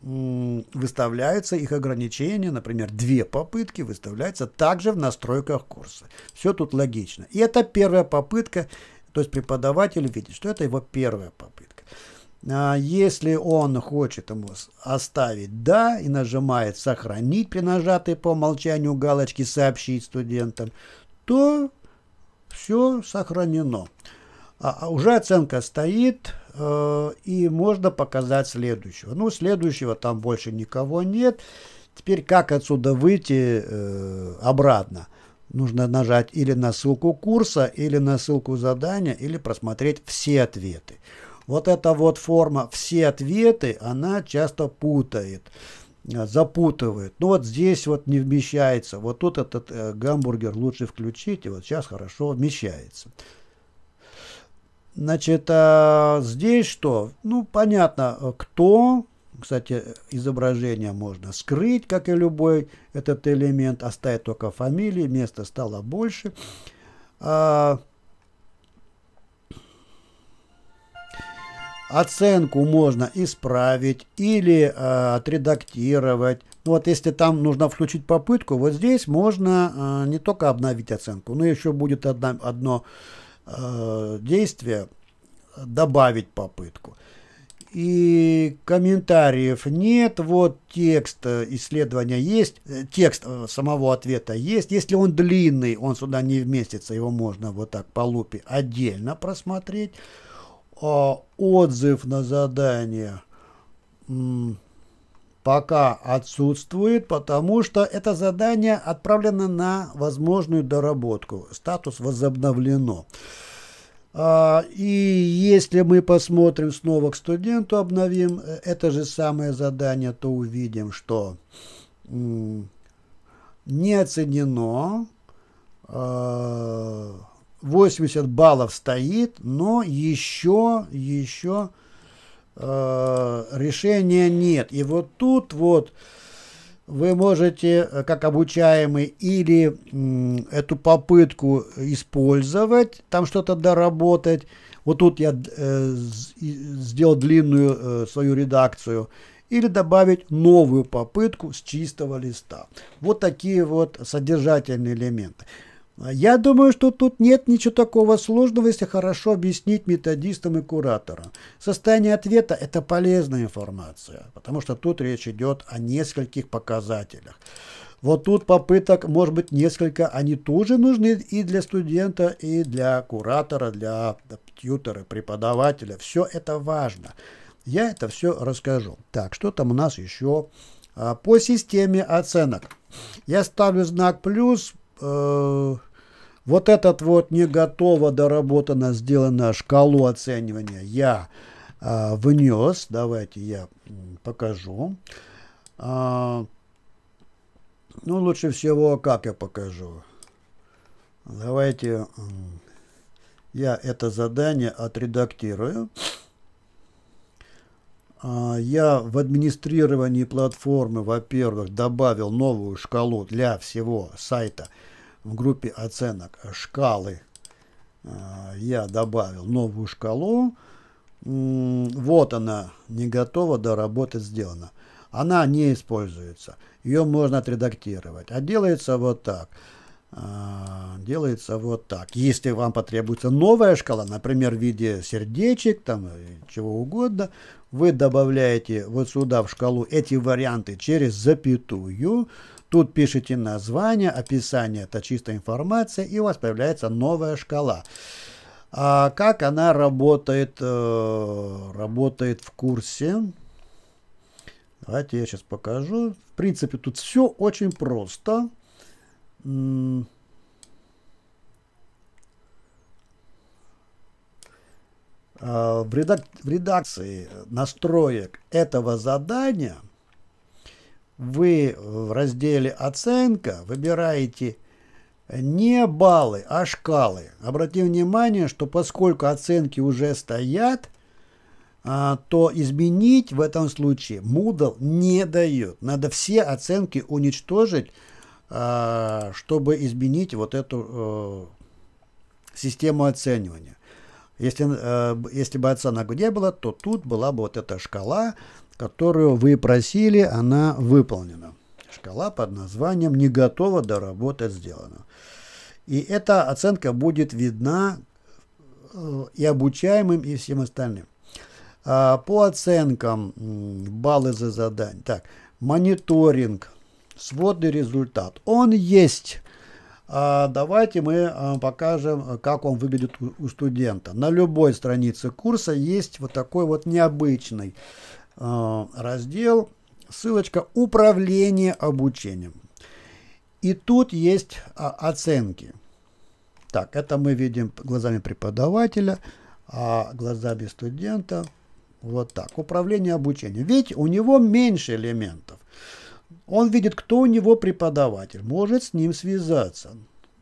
выставляются, их ограничение, например, две попытки выставляются также в настройках курса. Все тут логично. И это первая попытка, то есть преподаватель видит, что это его первая попытка. А, если он хочет ему оставить «Да» и нажимает «Сохранить» при нажатой по умолчанию галочки «Сообщить студентам», то все сохранено. А, а уже оценка стоит, э, и можно показать следующего. Ну, следующего там больше никого нет. Теперь как отсюда выйти э, обратно? Нужно нажать или на ссылку курса, или на ссылку задания, или просмотреть все ответы. Вот эта вот форма «все ответы», она часто путает э, запутывает. Ну вот здесь вот не вмещается. Вот тут этот гамбургер лучше включить, и вот сейчас хорошо вмещается. Значит, а здесь что? Ну, понятно, э, кто. Кстати, изображение можно скрыть, как и любой этот элемент, оставить только фамилии, места стало больше. А, оценку можно исправить или э, отредактировать. Ну, вот если там нужно включить попытку, вот здесь можно э, не только обновить оценку, но еще будет одна, одно Э, действия добавить попытку. И комментариев нет, вот текст э, исследования есть, э, текст самого ответа есть. Если он длинный, он сюда не вместится, его можно вот так по лупе отдельно просмотреть. А отзыв на задание пока отсутствует, потому что это задание отправлено на возможную доработку. Статус возобновлено. А, и если мы посмотрим снова к студенту, обновим э, это же самое задание, то увидим, что не оценено, 80 а, баллов стоит, но еще, еще Э, решения нет. И вот тут вот вы можете, э, как обучаемый, или эту попытку использовать, там что-то доработать. Вот тут я э, сделал длинную э, свою редакцию. Или добавить новую попытку с чистого листа. Вот такие вот содержательные элементы. А я думаю, что тут нет ничего такого сложного, если хорошо объяснить методистам и кураторам. Состояние ответа – это полезная информация, потому что тут речь идет о нескольких показателях. Вот тут попыток, может быть, несколько, они тоже нужны и для студента, и для куратора, для тьютера, преподавателя. Все это важно. Я это все расскажу. Так, что там у нас еще? А, по системе оценок. Я ставлю знак плюс, э вот этот вот не готово, доработано, сделано шкалу оценивания я э, внес. Давайте я покажу. А, ну, лучше всего, как я покажу. Давайте я это задание отредактирую. А, я в администрировании платформы, во-первых, добавил новую шкалу для всего сайта – в группе оценок шкалы а, я добавил новую шкалу. Вот она, не готова, доработать сделана. Она не используется. Ее можно отредактировать. А делается вот так. А, делается вот так. Если вам потребуется новая шкала, например, в виде сердечек, там, э, чего угодно, вы добавляете вот сюда в шкалу эти варианты через запятую. Тут пишите название, описание, это чистая информация, и у вас появляется новая шкала. А как она работает, э, работает в курсе? Давайте я сейчас покажу. В принципе, тут все очень просто. А, в редакции настроек этого задания – вы в разделе «Оценка» выбираете не баллы, а шкалы. Обратим внимание, что поскольку оценки уже стоят, а, то изменить в этом случае Moodle не дает. Надо все оценки уничтожить, а, чтобы изменить вот эту э, систему оценивания. Если, э, если бы оценок где было, то тут была бы вот эта шкала, которую вы просили, она выполнена. Шкала под названием «Не готова до работы сделана». И эта оценка будет видна э, и обучаемым, и всем остальным. А, по оценкам баллы за задание. Так, мониторинг, сводный результат. Он есть. А, давайте мы а, покажем, как он выглядит у студента. На любой странице курса есть вот такой вот необычный Э, раздел, ссылочка «Управление обучением». И тут есть а, оценки. Так, это мы видим глазами преподавателя, а глазами студента вот так. Управление обучением. Ведь у него меньше элементов. Он видит, кто у него преподаватель, может с ним связаться.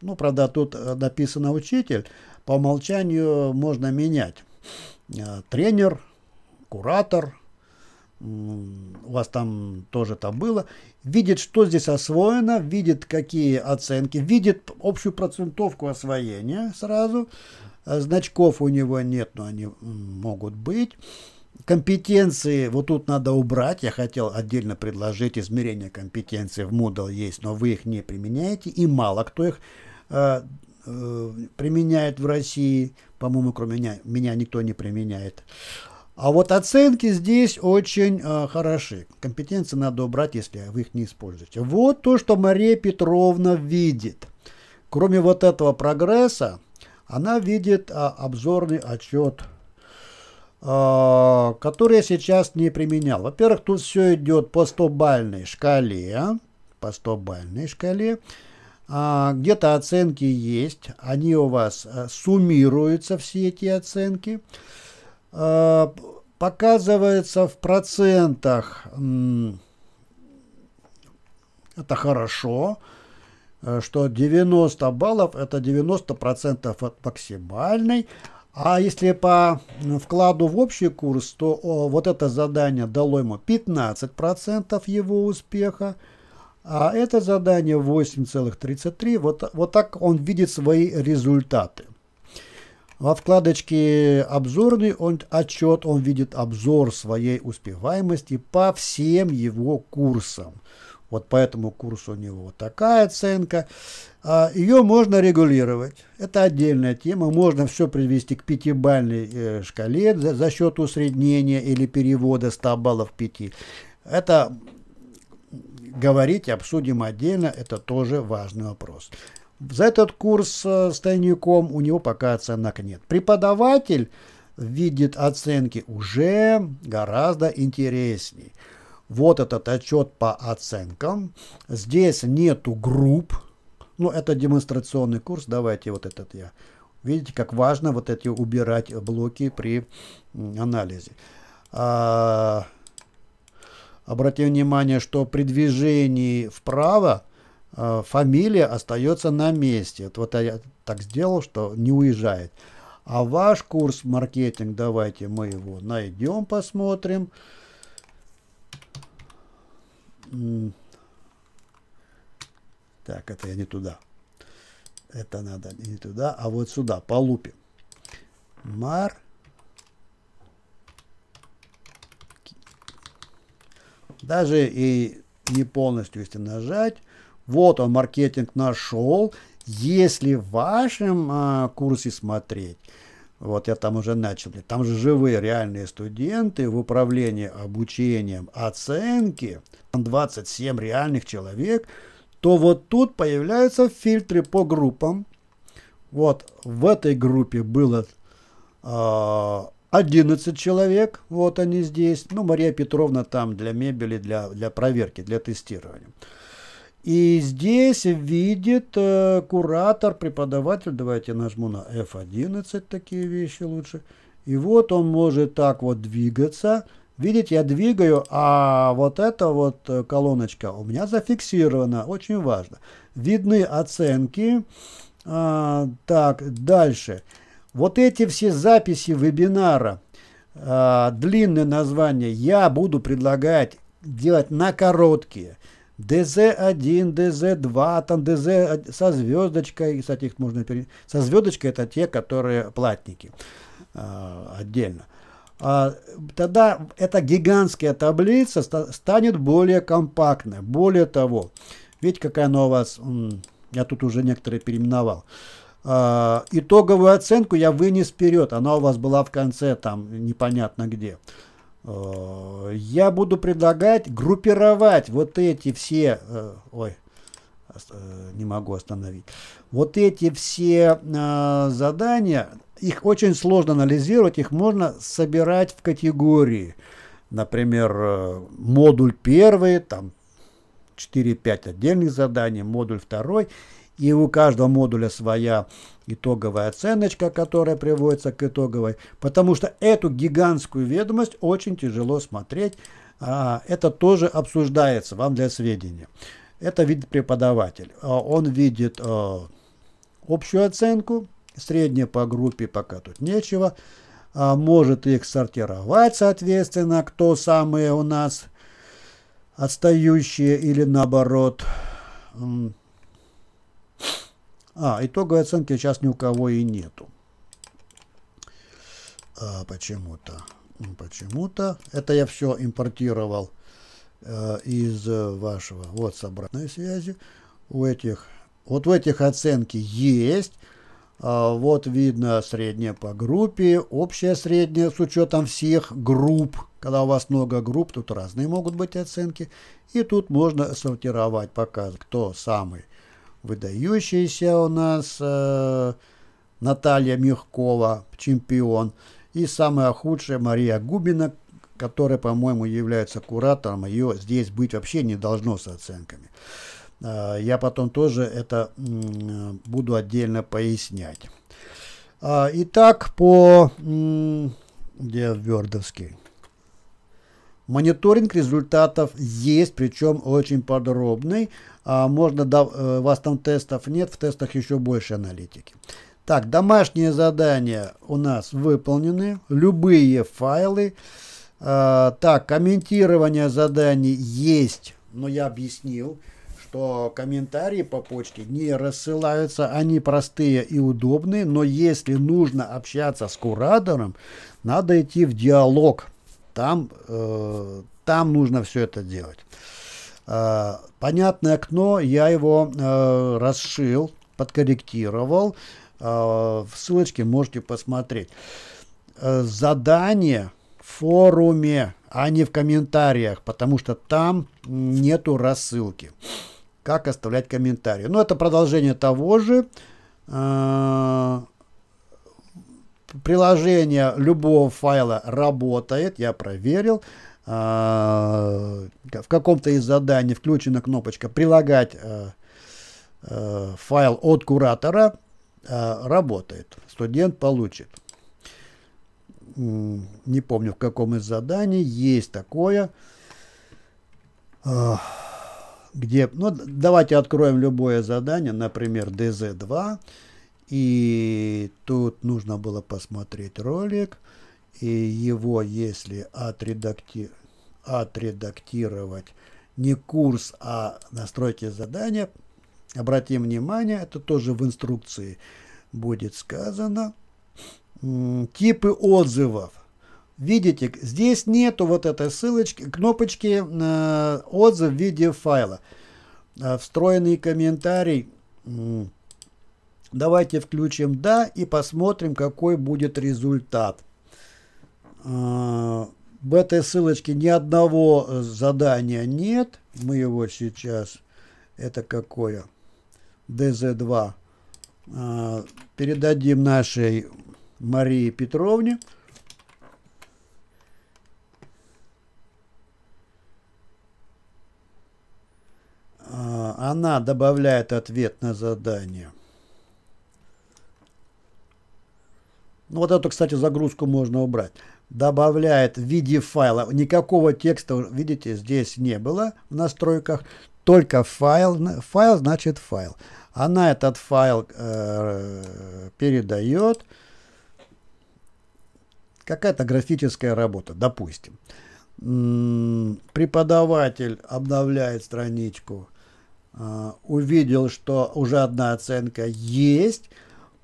Ну, правда, тут э, написано учитель, по умолчанию можно менять. Э, тренер, куратор, у вас там тоже там было, видит, что здесь освоено, видит, какие оценки, видит общую процентовку освоения сразу, а значков у него нет, но они могут быть, компетенции, вот тут надо убрать, я хотел отдельно предложить, измерение компетенции в Moodle есть, но вы их не применяете, и мало кто их э, э, применяет в России, по-моему, кроме меня, меня никто не применяет. А вот оценки здесь очень э, хороши. Компетенции надо убрать, если вы их не используете. Вот то, что Мария Петровна видит. Кроме вот этого прогресса, она видит э, обзорный отчет, э, который я сейчас не применял. Во-первых, тут все идет по 100-бальной шкале. По 100-бальной шкале. Где-то оценки есть, они у вас суммируются, все эти оценки. А, показывается в процентах. Это хорошо, э, что 90 баллов это 90% от максимальной. А если по вкладу в общий курс, то о, вот это задание дало ему 15% его успеха, а это задание 8,33. Вот, вот так он видит свои результаты. Во вкладочке «Обзорный» он отчет, он видит обзор своей успеваемости по всем его курсам. Вот по этому курсу у него вот такая оценка. А, Ее можно регулировать. Это отдельная тема. Можно все привести к пятибальной э, шкале за, за счет усреднения или перевода 100 баллов 5. Это говорить, обсудим отдельно. Это тоже важный вопрос. За этот курс с э, тайником у него пока оценок нет. Преподаватель видит оценки уже гораздо интересней. Вот этот отчет по оценкам. Здесь нету групп. Ну, это демонстрационный курс. Давайте вот этот я. Видите, как важно вот эти убирать блоки при анализе. А, обратим внимание, что при движении вправо Э, фамилия остается на месте. вот я так сделал, что не уезжает. А ваш курс маркетинг, давайте мы его найдем, посмотрим. Так, это я не туда. Это надо не туда, а вот сюда, полупим. Мар. Даже и не полностью, если нажать, вот он, маркетинг нашел. Если в вашем а, курсе смотреть, вот я там уже начал, там же живые реальные студенты в управлении обучением оценки, 27 реальных человек, то вот тут появляются фильтры по группам. Вот в этой группе было э, а, 11 человек, вот они здесь. Ну, Мария Петровна там для мебели, для, для проверки, для тестирования. И здесь видит э, куратор, преподаватель, давайте нажму на F11, такие вещи лучше. И вот он может так вот двигаться. Видите, я двигаю, а вот эта вот э, колоночка у меня зафиксирована, очень важно. Видны оценки. А, так, дальше. Вот эти все записи вебинара, а, длинное название, я буду предлагать делать на короткие. ДЗ-1, ДЗ-2, там ДЗ со звездочкой, кстати, их можно перенести. Со звездочкой это те, которые платники э, отдельно. А, тогда эта гигантская таблица ста станет более компактной. Более того, видите, какая она у вас, я тут уже некоторые переименовал. А, итоговую оценку я вынес вперед, она у вас была в конце, там непонятно где. Э, я буду предлагать группировать вот эти все... Э, ой, э, не могу остановить. Вот эти все задания, их очень сложно анализировать, их можно собирать в категории. Например, модуль первый, там 4-5 отдельных заданий, модуль второй – и у каждого модуля своя итоговая оценочка, которая приводится к итоговой, потому что эту гигантскую ведомость очень тяжело смотреть. А, это тоже обсуждается вам для сведения. Это видит преподаватель. А, он видит а, общую оценку, среднее по группе пока тут нечего. Может их сортировать, соответственно, кто самые у нас отстающие или наоборот а, итоговой оценки сейчас ни у кого и нету. А, Почему-то. Почему-то. Это я все импортировал э, из вашего. Вот с обратной связи. У этих, вот в этих оценки есть. А, вот видно среднее по группе, общая средняя с учетом всех групп. Когда у вас много групп, тут разные могут быть оценки. И тут можно сортировать, показывать, кто самый выдающаяся у нас э, Наталья Мягкова, чемпион, и самая худшая Мария Губина, которая, по-моему, является куратором, ее здесь быть вообще не должно с оценками. Э, я потом тоже это буду отдельно пояснять. А, итак, по... Где Вердовский? Мониторинг результатов есть, причем очень подробный. А, можно, да, у вас там тестов нет, в тестах еще больше аналитики. Так, домашние задания у нас выполнены, любые файлы. А, так, комментирование заданий есть, но я объяснил, что комментарии по почте не рассылаются, они простые и удобные, но если нужно общаться с куратором, надо идти в диалог. Там, э, там нужно все это делать. Э, понятное окно, я его э, расшил, подкорректировал. Э, в ссылочке можете посмотреть. Задание в форуме, а не в комментариях, потому что там нету рассылки. Как оставлять комментарии. Но ну, это продолжение того же. Приложение любого файла работает, я проверил. А, в каком-то из заданий включена кнопочка «Прилагать а, а, файл от куратора», работает. Студент получит. Не помню, в каком из заданий есть такое, где... Ну, давайте откроем любое задание, например, DZ2. И тут нужно было посмотреть ролик и его, если отредакти... отредактировать не курс, а настройки задания, обратим внимание, это тоже в инструкции будет сказано, типы отзывов. Видите, здесь нету вот этой ссылочки, кнопочки э, отзыв в виде файла. Э, встроенный комментарий. Давайте включим «Да» и посмотрим, какой будет результат. Э, в этой ссылочке ни одного э, задания нет. Мы его сейчас... Это какое? ДЗ-2. Э, передадим нашей Марии Петровне. Она добавляет ответ на задание. Ну, вот эту, кстати, загрузку можно убрать добавляет в виде файла. Никакого текста, видите, здесь не было в настройках, только файл. Файл значит файл. Она этот файл э, передает. Какая-то графическая работа, допустим. Преподаватель обновляет страничку, э, увидел, что уже одна оценка есть.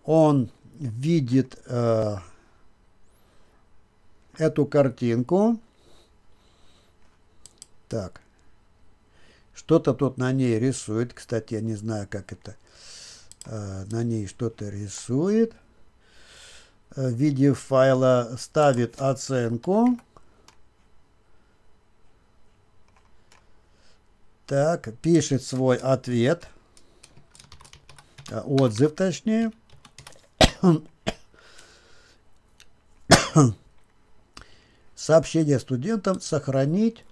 Он видит... Э, эту картинку. Так. Что-то тут на ней рисует. Кстати, я не знаю, как это. Э, на ней что-то рисует. Э, в виде файла ставит оценку. Так, пишет свой ответ. Э, отзыв, точнее сообщение студентам сохранить.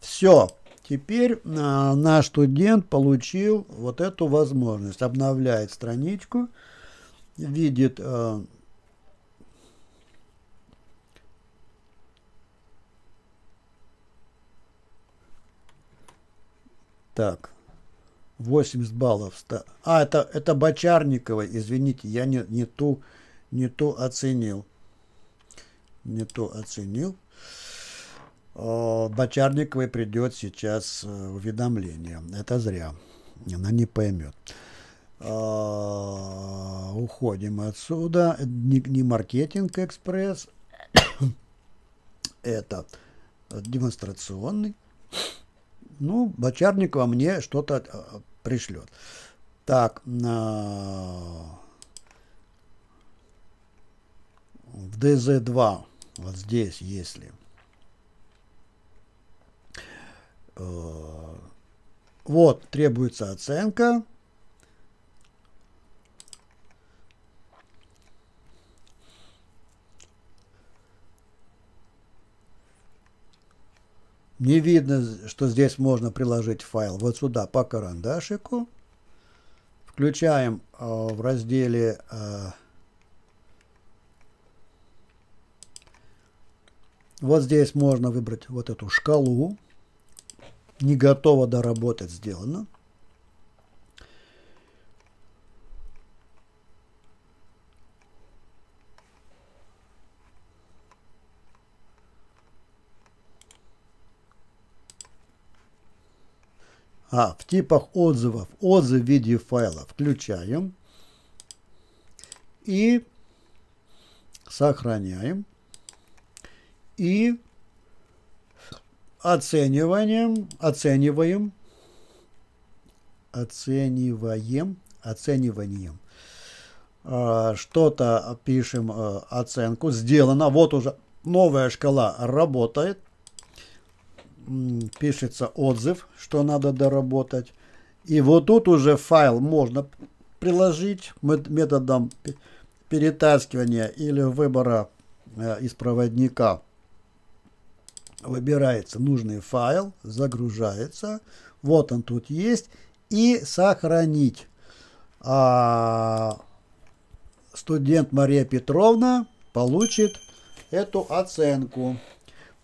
Все. Теперь а, наш студент получил вот эту возможность. Обновляет страничку, видит... А, так, 80 баллов. А, это, это Бочарникова, извините, я не, не, ту, не ту оценил не то оценил. Э, Бочарниковой придет сейчас э, уведомление. Это зря. Она не поймет. Э, уходим отсюда. Не, не маркетинг экспресс. Это демонстрационный. Ну, Бочарникова мне что-то пришлет. Так, на в ДЗ-2 вот здесь, если э, вот требуется оценка. Не видно, что здесь можно приложить файл. Вот сюда по карандашику. Включаем э, в разделе э, Вот здесь можно выбрать вот эту шкалу. Не готово доработать сделано. А, в типах отзывов, отзыв в виде файла включаем и сохраняем и оцениванием, оцениваем, оцениваем, оцениванием. А, что-то пишем а, оценку, сделано, вот уже новая шкала работает, пишется отзыв, что надо доработать. И вот тут уже файл можно приложить методом перетаскивания или выбора э, из проводника выбирается нужный файл, загружается. Вот он тут есть. И сохранить. А, студент Мария Петровна получит эту оценку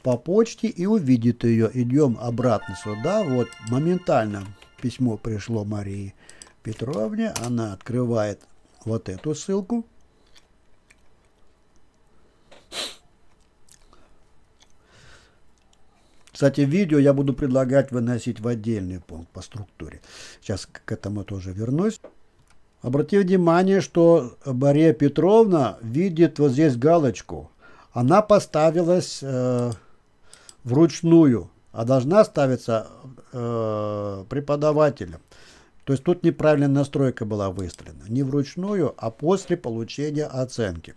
по почте и увидит ее. Идем обратно сюда. Вот моментально письмо пришло Марии Петровне. Она открывает вот эту ссылку. Кстати, видео я буду предлагать выносить в отдельный пункт по структуре. Сейчас к этому тоже вернусь. Обратите внимание, что Мария Петровна видит вот здесь галочку. Она поставилась э, вручную, а должна ставиться э, преподавателем. То есть тут неправильная настройка была выстроена Не вручную, а после получения оценки.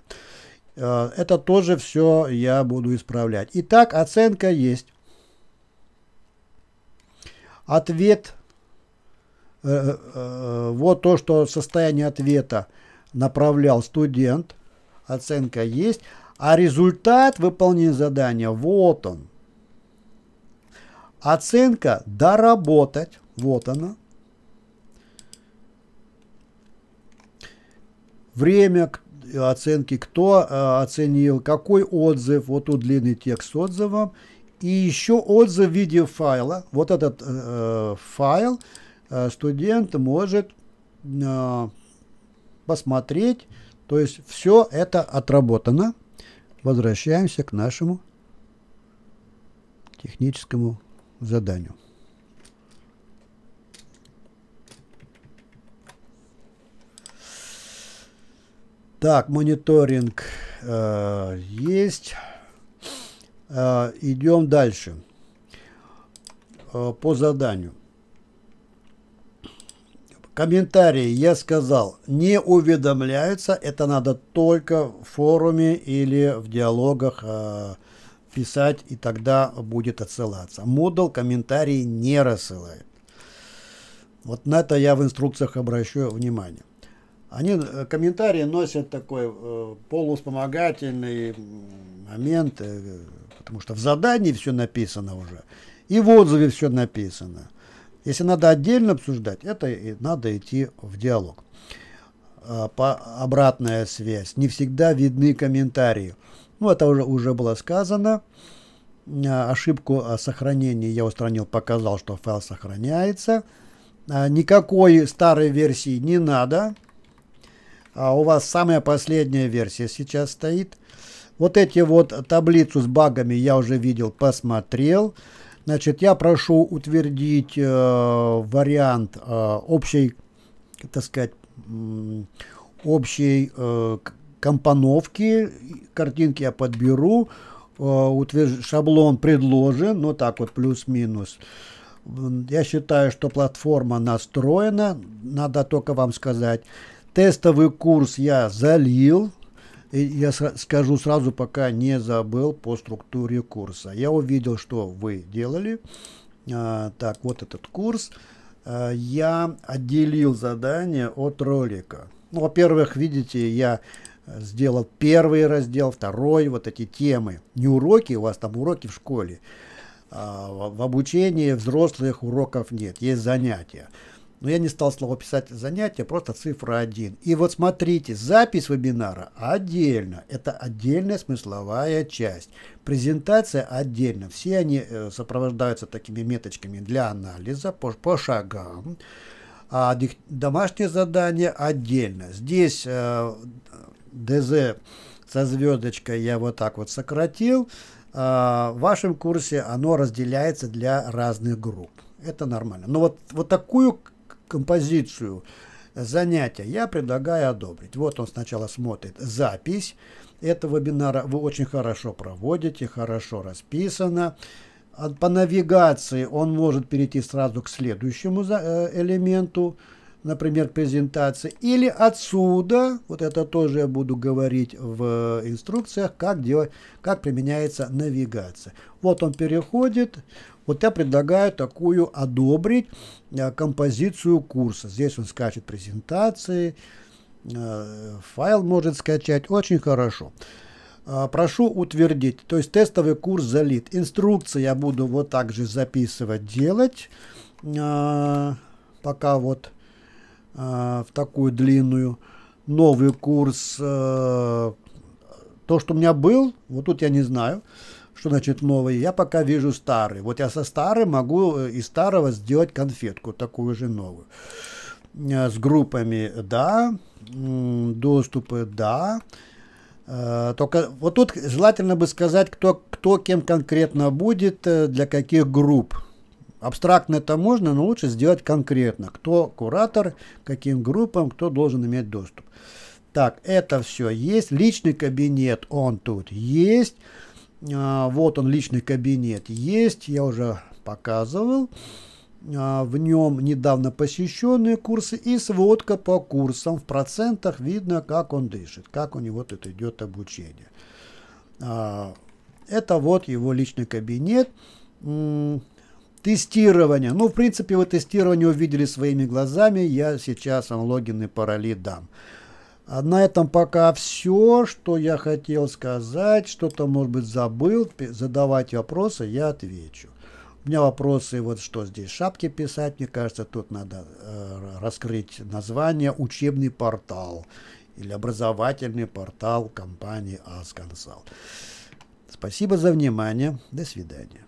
Э, это тоже все я буду исправлять. Итак, оценка есть. Ответ, э, э, э, вот то, что состояние ответа направлял студент, оценка есть, а результат выполнения задания, вот он. Оценка доработать, вот она. Время оценки, кто э, оценил, какой отзыв, вот тут длинный текст с отзывом – и еще отзыв видеофайла. Вот этот э, э, файл э, студент может э, посмотреть. То есть все это отработано. Возвращаемся к нашему техническому заданию. Так, мониторинг э, есть. Э, идем дальше. Э, по заданию. Комментарии я сказал, не уведомляются, это надо только в форуме или в диалогах э, писать, и тогда будет отсылаться. Moodle комментарии не рассылает. Вот на это я в инструкциях обращу внимание. Они, комментарии носят такой э, полуспомогательный момент, э, потому что в задании все написано уже, и в отзыве все написано. Если надо отдельно обсуждать, это и надо идти в диалог. А, по обратная связь. Не всегда видны комментарии. Ну, это уже, уже было сказано. А, ошибку сохранения я устранил, показал, что файл сохраняется. А, никакой старой версии не надо. У вас самая последняя версия сейчас стоит. Вот эти вот таблицу с багами я уже видел, посмотрел. Значит, я прошу утвердить э, вариант э, общей, так сказать, общей э, компоновки. Картинки я подберу. Э, Шаблон предложен. Ну, так вот, плюс-минус. Я считаю, что платформа настроена. Надо только вам сказать. Тестовый курс я залил я скажу сразу, пока не забыл по структуре курса. Я увидел, что вы делали. А, так, вот этот курс. А, я отделил задание от ролика. Ну, во-первых, видите, я сделал первый раздел, второй, вот эти темы. Не уроки, у вас там уроки в школе. А, в обучении взрослых уроков нет, есть занятия. Но я не стал слово писать занятие, просто цифра 1. И вот смотрите, запись вебинара отдельно. Это отдельная смысловая часть. Презентация отдельно. Все они э, сопровождаются такими меточками для анализа по, по шагам. А домашнее задание отдельно. Здесь э, ДЗ со звездочкой я вот так вот сократил. Э, в вашем курсе оно разделяется для разных групп. Это нормально. Но вот, вот такую композицию занятия я предлагаю одобрить. Вот он сначала смотрит запись этого вебинара. Вы очень хорошо проводите, хорошо расписано. А по навигации он может перейти сразу к следующему э, элементу например, презентации, или отсюда, вот это тоже я буду говорить в инструкциях, как, делать, как применяется навигация. Вот он переходит, вот я предлагаю такую одобрить э, композицию курса. Здесь он скачет презентации, э, файл может скачать, очень хорошо. Э, прошу утвердить, то есть тестовый курс залит. Инструкции я буду вот так же записывать, делать, пока вот Э, в такую длинную. Новый курс, э, то, что у меня был, вот тут я не знаю, что значит новый, я пока вижу старый. Вот я со старым могу э, из старого сделать конфетку, такую же новую. С группами, да, доступы, да. Только вот тут желательно бы сказать, кто, кто кем конкретно будет, для каких групп. Абстрактно это можно, но лучше сделать конкретно. Кто куратор, каким группам, кто должен иметь доступ. Так, это все есть. Личный кабинет, он тут есть. А, вот он, личный кабинет есть. Я уже показывал. А, в нем недавно посещенные курсы и сводка по курсам. В процентах видно, как он дышит, как у него тут идет обучение. А, это вот его личный кабинет. Тестирование. Ну, в принципе, вы тестирование увидели своими глазами. Я сейчас вам логин и пароли дам. А на этом пока все, что я хотел сказать. Что-то, может быть, забыл. Задавать вопросы, я отвечу. У меня вопросы, вот что здесь шапки писать. Мне кажется, тут надо э, раскрыть название «Учебный портал» или «Образовательный портал компании Асконсал». Спасибо за внимание. До свидания.